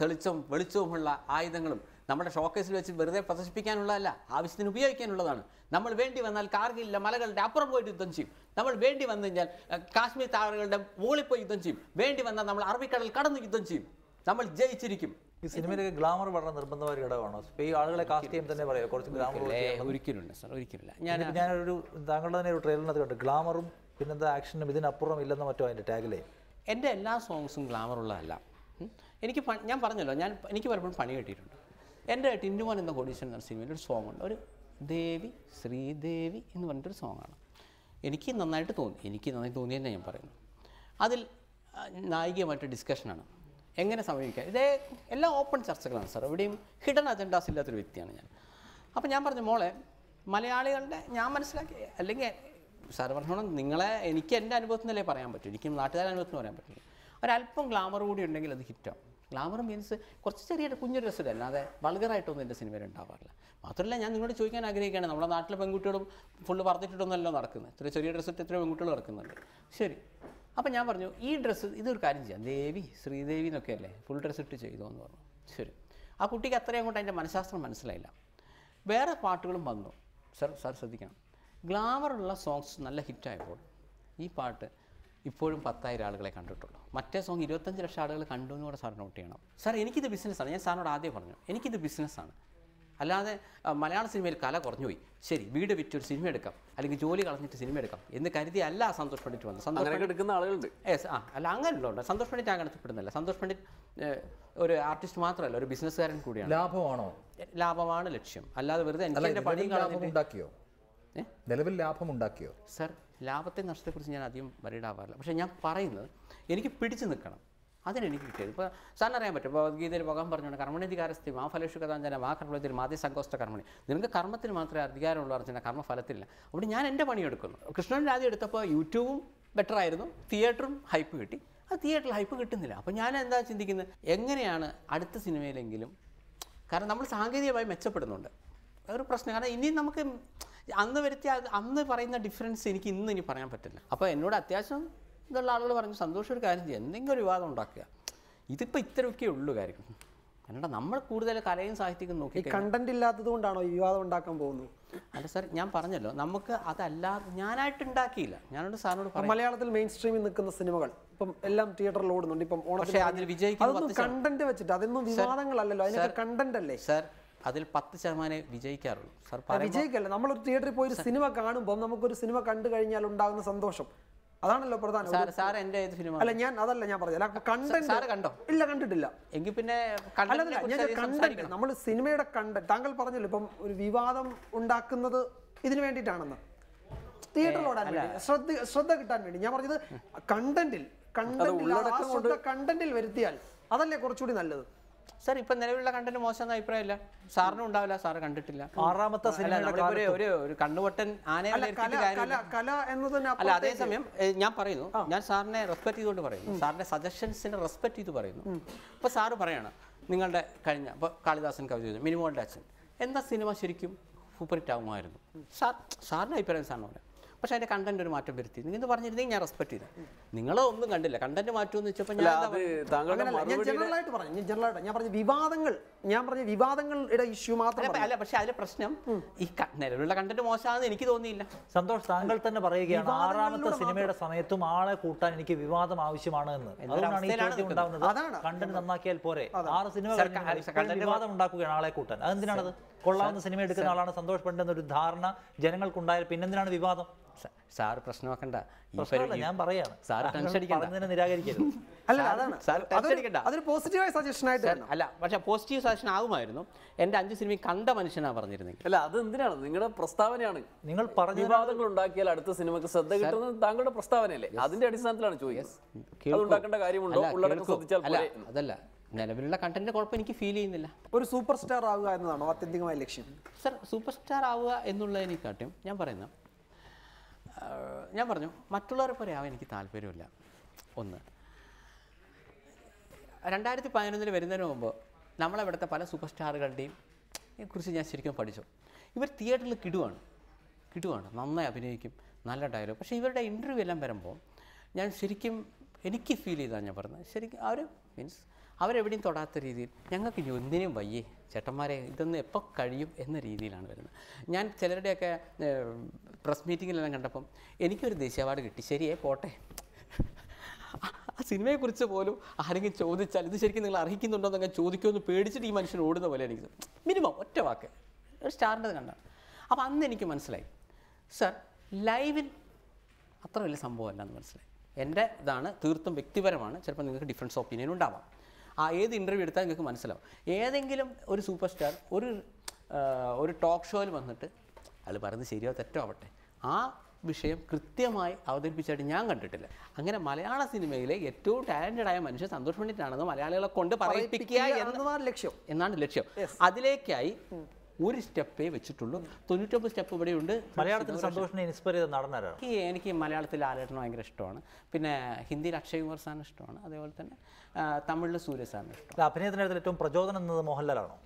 തെളിച്ചവും വെളിച്ചവുമുള്ള ആയുധങ്ങളും നമ്മുടെ ഷോക്കേസിൽ വെച്ച് വെറുതെ പ്രദർശിപ്പിക്കാനുള്ളതല്ല ആവശ്യത്തിന് ഉപയോഗിക്കാനുള്ളതാണ് നമ്മൾ വേണ്ടി വന്നാൽ കാർഗിലെ മലകളുടെ അപ്പുറം പോയിട്ട് യുദ്ധം ചെയ്യും നമ്മൾ വേണ്ടി വന്നു കഴിഞ്ഞാൽ കാശ്മീർ താവളങ്ങളുടെ മുകളിൽ യുദ്ധം ചെയ്യും വേണ്ടി വന്നാൽ നമ്മൾ അറബിക്കടൽ കടന്ന് യുദ്ധം ചെയ്യും നമ്മൾ ജയിച്ചിരിക്കും ഈ സിനിമയിലേക്ക് ഗ്ലാമർ വളരെ നിർബന്ധമായ ഒരു ഘടകമാണ് ഈ ആളുകളെ കാസ്റ്റ് ചെയ്യും തന്നെ പറയാം കുറച്ച് ഗ്ലാമർ ഒരിക്കലുണ്ട് സാർ ഒരിക്കലില്ല ഞാൻ ഞാനൊരു താങ്കളുടെ തന്നെ ഒരു ട്രെയിലറിനകത്ത് കണ്ടു ഗ്ലാമറും പിന്നെന്താ ആക്ഷനും ഇതിനപ്പുറം ഇല്ലെന്ന മറ്റോ അതിൻ്റെ ടാഗിലേ എൻ്റെ എല്ലാ സോങ്സും ഗ്ലാമർ ഉള്ളതല്ല എനിക്ക് ഞാൻ പറഞ്ഞല്ലോ ഞാൻ എനിക്ക് പലപ്പോഴും പണി കിട്ടിയിട്ടുണ്ട് എൻ്റെ ടിൻഡുമോൻ എന്ന കോടീശ്വരൻ എന്ന സിനിമയിൽ ഒരു സോങ് ഉണ്ട് ഒരു ദേവി ശ്രീദേവി എന്ന് പറഞ്ഞിട്ടൊരു സോങ്ങാണ് എനിക്ക് നന്നായിട്ട് തോന്നി എനിക്ക് നന്നായി തോന്നിയെന്ന് ഞാൻ പറയുന്നു അതിൽ നായികമായിട്ട് ഡിസ്കഷനാണ് എങ്ങനെ സമീപിക്കാം ഇതേ എല്ലാ ഓപ്പൺ ചർച്ചകളാണ് സാർ എവിടെയും ഹിഡൻ അജണ്ടാസ് ഇല്ലാത്തൊരു വ്യക്തിയാണ് ഞാൻ അപ്പോൾ ഞാൻ പറഞ്ഞു മോളെ മലയാളികളുടെ ഞാൻ മനസ്സിലാക്കി അല്ലെങ്കിൽ സാർ പറഞ്ഞോളം നിങ്ങളെ എനിക്ക് എൻ്റെ അനുഭവത്തിൽ നിന്നല്ലേ പറയാൻ പറ്റും എനിക്കും നാട്ടുകാരുടെ അനുഭവത്തിൽ പറയാൻ പറ്റില്ല ഒരല്പം ഗ്ലാമർ കൂടി ഉണ്ടെങ്കിൽ അത് ഹിറ്റാവും ഗ്ലാമർ മീൻസ് കുറച്ച് ചെറിയ കുഞ്ഞൊരു രസം അല്ലാതെ വൾഗറായിട്ടൊന്നും എൻ്റെ സിനിമയിൽ ഉണ്ടാവാറില്ല മാത്രമല്ല ഞാൻ നിങ്ങളോട് ചോദിക്കാൻ ആഗ്രഹിക്കുകയാണ് നമ്മുടെ നാട്ടിലെ പെൺകുട്ടികളും ഫുള്ള് വർദ്ധിച്ചിട്ടൊന്നുമല്ലോ നടക്കുന്നത് ഇത്ര ചെറിയ ഡ്രസ്സിട്ട് എത്രയോ പെൺകുട്ടികൾ നടക്കുന്നുണ്ട് ശരി അപ്പോൾ ഞാൻ പറഞ്ഞു ഈ ഡ്രസ്സ് ഇതൊരു കാര്യം ചെയ്യാം ദേവി ശ്രീദേവി എന്നൊക്കെ അല്ലേ ഫുൾ ഡ്രസ്സ് ഇട്ട് ചെയ്തോ എന്ന് പറഞ്ഞു ശരി ആ കുട്ടിക്ക് അത്രയും കൊണ്ട് അതിൻ്റെ മനഃശാസ്ത്രം മനസ്സിലായില്ല വേറെ പാട്ടുകളും വന്നു സർ സാർ ശ്രദ്ധിക്കണം ഗ്ലാമറുള്ള സോങ്സ് നല്ല ഹിറ്റായപ്പോൾ ഈ പാട്ട് ഇപ്പോഴും പത്തായിരം ആളുകളെ കണ്ടിട്ടുള്ളൂ മറ്റേ സോങ് ഇരുപത്തഞ്ച് ലക്ഷം ആളുകൾ കണ്ടു എന്ന് കൂടെ സാർ നോട്ട് ചെയ്യണം സാർ എനിക്കിത് ബിസിനസ്സാണ് ഞാൻ സാറിനോട് ആദ്യം പറഞ്ഞു എനിക്കിത് ബിസിനസ്സാണ് അല്ലാതെ മലയാള സിനിമയിൽ കല കുറഞ്ഞു പോയി ശരി വീട് വിറ്റ് ഒരു സിനിമ എടുക്കാം അല്ലെങ്കിൽ ജോലി കളഞ്ഞിട്ട് സിനിമ എടുക്കാം എന്ന് കരുതി അല്ല സന്തോഷ് പണ്ഡിറ്റ് വന്നത് സന്തോഷ് എടുക്കുന്ന ആളുകളുണ്ട് യെസ് ആ അല്ല അങ്ങനെയുള്ളതുണ്ട് സന്തോഷ് പണ്ഡിറ്റ് അങ്ങനെ ഇഷ്ടപ്പെടുന്നില്ല സന്തോഷ് പണ്ഡിറ്റ് ഒരു ആർട്ടിസ്റ്റ് മാത്രമല്ല ഒരു ബിസിനസ്സുകാരൻ കൂടിയാണ് ലാഭമാണോ ലാഭമാണ് ലക്ഷ്യം അല്ലാതെ വെറുതെ പണി കളഞ്ഞിട്ടുണ്ടാക്കിയോ നിലവിൽ ലാഭം ഉണ്ടാക്കിയോ സർ ലാഭത്തെ നഷ്ടത്തെക്കുറിച്ച് ഞാൻ അധികം വരിടാവാറില്ല പക്ഷേ ഞാൻ പറയുന്നത് എനിക്ക് പിടിച്ചു നിൽക്കണം അതിനെനിക്ക് കിട്ടിയത് ഇപ്പോൾ സാറിന് അറിയാൻ പറ്റും ഇപ്പോൾ ഗീതയിൽ ഭഗവാൻ പറഞ്ഞുകൊണ്ട് കർമ്മണിധികാരസ്ഥി ആ ഫലേഷു കഥാഞ്ജനം ആ കർമ്മത്തിൽ മാതി സങ്കോഷ്ട കർമ്മണി നിങ്ങൾക്ക് കർമ്മത്തിന് മാത്രമേ അധികാരമുള്ളൂ അർജുന കർമ്മഫലത്തില്ല അതുകൊണ്ട് ഞാൻ എൻ്റെ പണിയെടുക്കുന്നു കൃഷ്ണൻ ആദ്യം എടുത്തപ്പോൾ യൂട്യൂബും ബെറ്റർ ആയിരുന്നു തിയേറ്ററും ഹൈപ്പ് കിട്ടി ആ തിയേറ്ററിൽ ഹൈപ്പ് കിട്ടുന്നില്ല അപ്പോൾ ഞാൻ എന്താ ചിന്തിക്കുന്നത് എങ്ങനെയാണ് അടുത്ത സിനിമയിലെങ്കിലും കാരണം നമ്മൾ സാങ്കേതികമായി മെച്ചപ്പെടുന്നുണ്ട് ഒരു പ്രശ്നം കാരണം ഇനി നമുക്ക് അന്ന് വരുത്തിയ അന്ന് പറയുന്ന ഡിഫറൻസ് എനിക്ക് ഇന്ന് ഇനി പറയാൻ പറ്റില്ല അപ്പോൾ എന്നോട് അത്യാവശ്യം ഇതുള്ള ആളുകൾ പറഞ്ഞു സന്തോഷം ഒരു കാര്യം എന്തെങ്കിലും ഒരു വിവാദം ഉണ്ടാക്കുക ഇതിപ്പോൾ ഇത്രയൊക്കെ ഉള്ളൂ കാര്യം അല്ലാണ്ട് നമ്മൾ കൂടുതൽ കലയും സാഹിത്യവും നോക്കി കണ്ടന്റ് ഇല്ലാത്തത് കൊണ്ടാണോ വിവാദം ഉണ്ടാക്കാൻ പോകുന്നു അല്ല സാർ ഞാൻ പറഞ്ഞല്ലോ നമുക്ക് അതല്ലാതെ ഞാനായിട്ട് ഉണ്ടാക്കിയില്ല ഞാനോട് സാറിനോട് മലയാളത്തിൽ മെയിൻ സ്ട്രീമിൽ നിൽക്കുന്ന സിനിമകൾ ഇപ്പം എല്ലാം തിയേറ്ററിൽ ഓടുന്നുണ്ട് ഇപ്പം ഓണം അതിൽ വിജയിക്കും കണ്ടന്റ് വെച്ചിട്ട് അതൊന്നും വിവാദങ്ങളല്ലല്ലോ അതിനൊക്കെ കണ്ടന്റ് അല്ലേ സാർ അതിൽ പത്ത് ശതമാനം വിജയിക്കാറുള്ളൂ സാർ വിജയിക്കല്ല ഒരു തിയേറ്ററിൽ പോയി ഒരു സിനിമ കാണുമ്പോൾ നമുക്കൊരു സിനിമ കണ്ടു കഴിഞ്ഞാൽ ഉണ്ടാകുന്ന സന്തോഷം അതാണല്ലോ പ്രധാനം സാർ എന്റെ ഏത് സിനിമ അല്ല ഞാൻ അതല്ല ഞാൻ പറഞ്ഞത് കണ്ടന്റ് കണ്ടോ ഇല്ല കണ്ടിട്ടില്ല എങ്കിൽ പിന്നെ നമ്മൾ സിനിമയുടെ കണ്ട താങ്കൾ പറഞ്ഞല്ലോ ഇപ്പം ഒരു വിവാദം ഉണ്ടാക്കുന്നത് ഇതിനു വേണ്ടിയിട്ടാണെന്ന് തിയേറ്ററിൽ ശ്രദ്ധ ശ്രദ്ധ കിട്ടാൻ വേണ്ടി ഞാൻ പറഞ്ഞത് കണ്ടന്റിൽ കണ്ടന്റിൽ കണ്ടന്റിൽ വരുത്തിയാൽ അതല്ലേ കുറച്ചുകൂടി നല്ലത് സാർ ഇപ്പൊ നിലവിലുള്ള കണ്ടന്റ് മോശം എന്ന അഭിപ്രായമില്ല സാറിനും ഉണ്ടാവില്ല സാറ് കണ്ടിട്ടില്ല ആറാമത്തെ ഒരു കണ്ണുവട്ടൻ ആനയെ അല്ല അതേസമയം ഞാൻ പറയുന്നു ഞാൻ സാറിനെ റെസ്പെക്ട് ചെയ്തുകൊണ്ട് പറയുന്നു സാറിന്റെ സജഷൻസിനെ റെസ്പെക്ട് ചെയ്ത് പറയുന്നു ഇപ്പൊ സാറ് പറയാണ് നിങ്ങളുടെ കഴിഞ്ഞ ഇപ്പൊ കാളിദാസൻ കവിത മിനിമോളുടെ അച്ഛൻ എന്താ സിനിമ ശരിക്കും സൂപ്പർ ഹിറ്റ് ആകുമായിരുന്നു സാർ സാറിന്റെ അഭിപ്രായം സാറിന് പറയാം പക്ഷേ അതിന്റെ കണ്ടന്റ് ഒരു മാറ്റം വരുത്തി നിങ്ങൾ പറഞ്ഞിരുന്നെങ്കിൽ ഞാൻ റെസ്പെക്ട് ചെയ്തു നിങ്ങൾ ഒന്നും കണ്ടില്ല കണ്ടന്റ് മാറ്റുമെന്ന് വെച്ചപ്പോൾ ഞാൻ താങ്കളുടെ ഞാൻ ജനറലായിട്ട് പറഞ്ഞു ഞാൻ ജനറലായിട്ട് ഞാൻ പറഞ്ഞു വിവാദങ്ങൾ ഞാൻ പറഞ്ഞ വിവാദങ്ങളുടെ ഇഷ്യൂ മാത്രം അല്ല പക്ഷെ അതിലെ പ്രശ്നം ഈ നിലവിലുള്ള കണ്ടന്റ് മോശമാണെന്ന് എനിക്ക് തോന്നിയില്ല സന്തോഷ് താങ്കൾ തന്നെ പറയുകയാണ് ആറാമത്തെ സിനിമയുടെ സമയത്തും ആളെ കൂട്ടാൻ എനിക്ക് വിവാദം ആവശ്യമാണ് എന്ന് കണ്ടന്റ് നന്നാക്കിയാൽ പോരെ ആറ് സിനിമ വിവാദം ഉണ്ടാക്കുകയാണ് ആളെ കൂട്ടാൻ അതെന്തിനാണത് കൊള്ളാവുന്ന സിനിമ എടുക്കുന്ന ആളാണ് സന്തോഷ് പണ്ട് എന്നൊരു ധാരണ ജനങ്ങൾക്കുണ്ടായാൽ പിന്നെന്തിനാണ് വിവാദം സാർ പ്രശ്നമാക്കണ്ട ഞാൻ പറയാണ് സാർ ടെൻഷൻ അടിക്കണ്ട നിരാകരിക്കരുത് അല്ല അതാണ് സാർ ടെൻഷൻ അടിക്കണ്ട അതൊരു പോസിറ്റീവ് സജഷൻ ആയിട്ട് അല്ല പക്ഷെ പോസിറ്റീവ് സജഷൻ ആകുമായിരുന്നു എൻ്റെ അഞ്ച് സിനിമ കണ്ട മനുഷ്യനാണ് പറഞ്ഞിരുന്നെങ്കിൽ അല്ല അത് എന്തിനാണ് നിങ്ങളുടെ പ്രസ്താവനയാണ് നിങ്ങൾ പറഞ്ഞ വിവാദങ്ങൾ ഉണ്ടാക്കിയാൽ അടുത്ത സിനിമയ്ക്ക് ശ്രദ്ധ കിട്ടുന്നത് താങ്കളുടെ പ്രസ്താവനയല്ലേ അതിന്റെ അടിസ്ഥാനത്തിലാണ് ചോദിക്കുന്നത് അത് ഉണ്ടാക്കേണ്ട കാര്യമുണ്ടോ ഉള്ളടക്കം ശ്രദ്ധിച്ചാൽ അതല്ല നിലവിലുള്ള കണ്ടന്റിന്റെ കുഴപ്പം എനിക്ക് ഫീൽ ചെയ്യുന്നില്ല ഒരു സൂപ്പർ സ്റ്റാർ ആവുക എന്നതാണോ ആത്യന്തികമായ ലക്ഷ്യം സർ സൂപ്പർ സ്റ്റാർ ആവുക എന്നുള്ളതിനെക്കാട്ടും ഞാൻ പറയുന്നത് ഞാൻ പറഞ്ഞു മറ്റുള്ളവരെ പോലെ ആവാൻ എനിക്ക് താല്പര്യമില്ല ഒന്ന് രണ്ടായിരത്തി പതിനൊന്നിൽ വരുന്നതിന് മുമ്പ് നമ്മളവിടുത്തെ പല സൂപ്പർ സ്റ്റാറുകളുടെയും കുറിച്ച് ഞാൻ ശരിക്കും പഠിച്ചു ഇവർ തിയേറ്ററിൽ കിടുവാണ് കിടുവാണ് നന്നായി അഭിനയിക്കും നല്ല ഡയലോഗ് പക്ഷേ ഇവരുടെ ഇൻ്റർവ്യൂ എല്ലാം വരുമ്പോൾ ഞാൻ ശരിക്കും എനിക്ക് ഫീൽ ചെയ്താണ് ഞാൻ പറഞ്ഞത് ശരിക്കും ഒരു മീൻസ് അവരെവിടെയും തൊടാത്ത രീതിയിൽ ഞങ്ങൾക്ക് ഇനി ഒന്നിനും വയ്യേ ചേട്ടന്മാരെ ഇതൊന്നും എപ്പോൾ കഴിയും എന്ന രീതിയിലാണ് വരുന്നത് ഞാൻ ചിലരുടെയൊക്കെ പ്രസ് മീറ്റിങ്ങിലെല്ലാം കണ്ടപ്പം എനിക്കൊരു ദേശീയ അവാർഡ് കിട്ടി ശരിയേ പോട്ടെ ആ സിനിമയെക്കുറിച്ച് പോലും ആരെങ്കിലും ചോദിച്ചാൽ ഇത് ശരിക്കും നിങ്ങൾ അർഹിക്കുന്നുണ്ടോ എന്നൊക്കെ ചോദിക്കുമെന്ന് പേടിച്ചിട്ട് ഈ മനുഷ്യൻ ഓടുന്ന പോലെ എനിക്ക് മിനിമം ഒറ്റ വാക്ക് ഒരു സ്റ്റാറിൻ്റെ കണ്ടാണ് അപ്പോൾ അന്ന് എനിക്ക് മനസ്സിലായി സർ ലൈവിൽ അത്ര വലിയ സംഭവമല്ല എന്ന് മനസ്സിലായി എൻ്റെ ഇതാണ് തീർത്തും വ്യക്തിപരമാണ് ചിലപ്പോൾ നിങ്ങൾക്ക് ഡിഫറൻസ് ഓപ്പീനിയൻ ഉണ്ടാവാം ആ ഏത് ഇൻ്റർവ്യൂ എടുത്താൽ നിങ്ങൾക്ക് മനസ്സിലാവും ഏതെങ്കിലും ഒരു സൂപ്പർ സ്റ്റാർ ഒരു ഒരു ടോക്ക് ഷോയിൽ വന്നിട്ട് അയാൾ പറയുന്നത് ശരിയോ തെറ്റോ ആവട്ടെ ആ വിഷയം കൃത്യമായി അവതരിപ്പിച്ചായിട്ട് ഞാൻ കണ്ടിട്ടില്ല അങ്ങനെ മലയാള സിനിമയിലെ ഏറ്റവും ടാലൻറ്റഡ് ആയ മനുഷ്യൻ സന്തോഷ് പണ്ഡിറ്റാണെന്ന് മലയാളികളെ കൊണ്ട് പറയിപ്പിക്കുക എന്നതാണ് ലക്ഷ്യം എന്നാണ് ലക്ഷ്യം അതിലേക്കായി ഒരു സ്റ്റെപ്പേ വെച്ചിട്ടുള്ളൂ തൊണ്ണൂറ്റൊമ്പത് സ്റ്റെപ്പ് ഇവിടെയുണ്ട് മലയാളത്തിൽ സന്തോഷിനെ ഇൻസ്പയർ ചെയ്ത് നടനാരാണ് എനിക്ക് മലയാളത്തിൽ ആലേട്ടൻ ഭയങ്കര ഇഷ്ടമാണ് പിന്നെ ഹിന്ദിയിൽ അക്ഷയ് കുമാർ സാറിന് ഇഷ്ടമാണ് അതേപോലെ തന്നെ തമിഴിലെ സൂര്യസാറിന് ഇഷ്ടം അഭിനയത്തിൻ്റെ ഏറ്റവും പ്രചോദനം എന്നത് മോഹൻലാലാണോ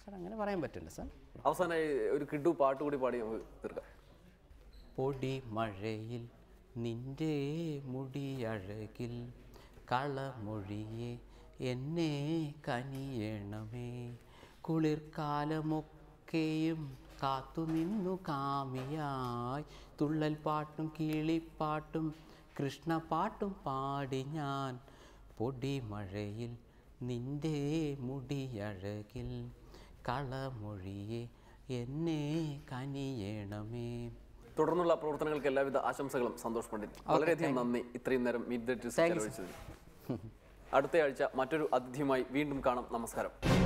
സാർ അങ്ങനെ പറയാൻ പറ്റില്ല സാർ അവസാനമായി ഒരു കിഡു പാട്ട് കൂടി പാടി തീർക്കാം പൊടി മഴയിൽ നിന്റെ മുടിയഴകിൽ കളമൊഴിയെ എന്നെ കനിയണമേ കുളിർക്കാലമൊക്കെയും കാത്തുനിന്നു കാമിയായി തുള്ളൽ പാട്ടും കിളിപ്പാട്ടും കൃഷ്ണ പാട്ടും പാടി ഞാൻ പൊടിമഴയിൽ നിന്റെ മുടിയഴകിൽ കളമൊഴിയെ എന്നെ കനിയേണമേ തുടർന്നുള്ള പ്രവർത്തനങ്ങൾക്ക് എല്ലാവിധ ആശംസകളും സന്തോഷ് പണ്ഡിറ്റ് വളരെയധികം നന്ദി ഇത്രയും നേരം മീറ്റ് ദ അടുത്ത ആഴ്ച മറ്റൊരു അതിഥിയുമായി വീണ്ടും കാണാം നമസ്കാരം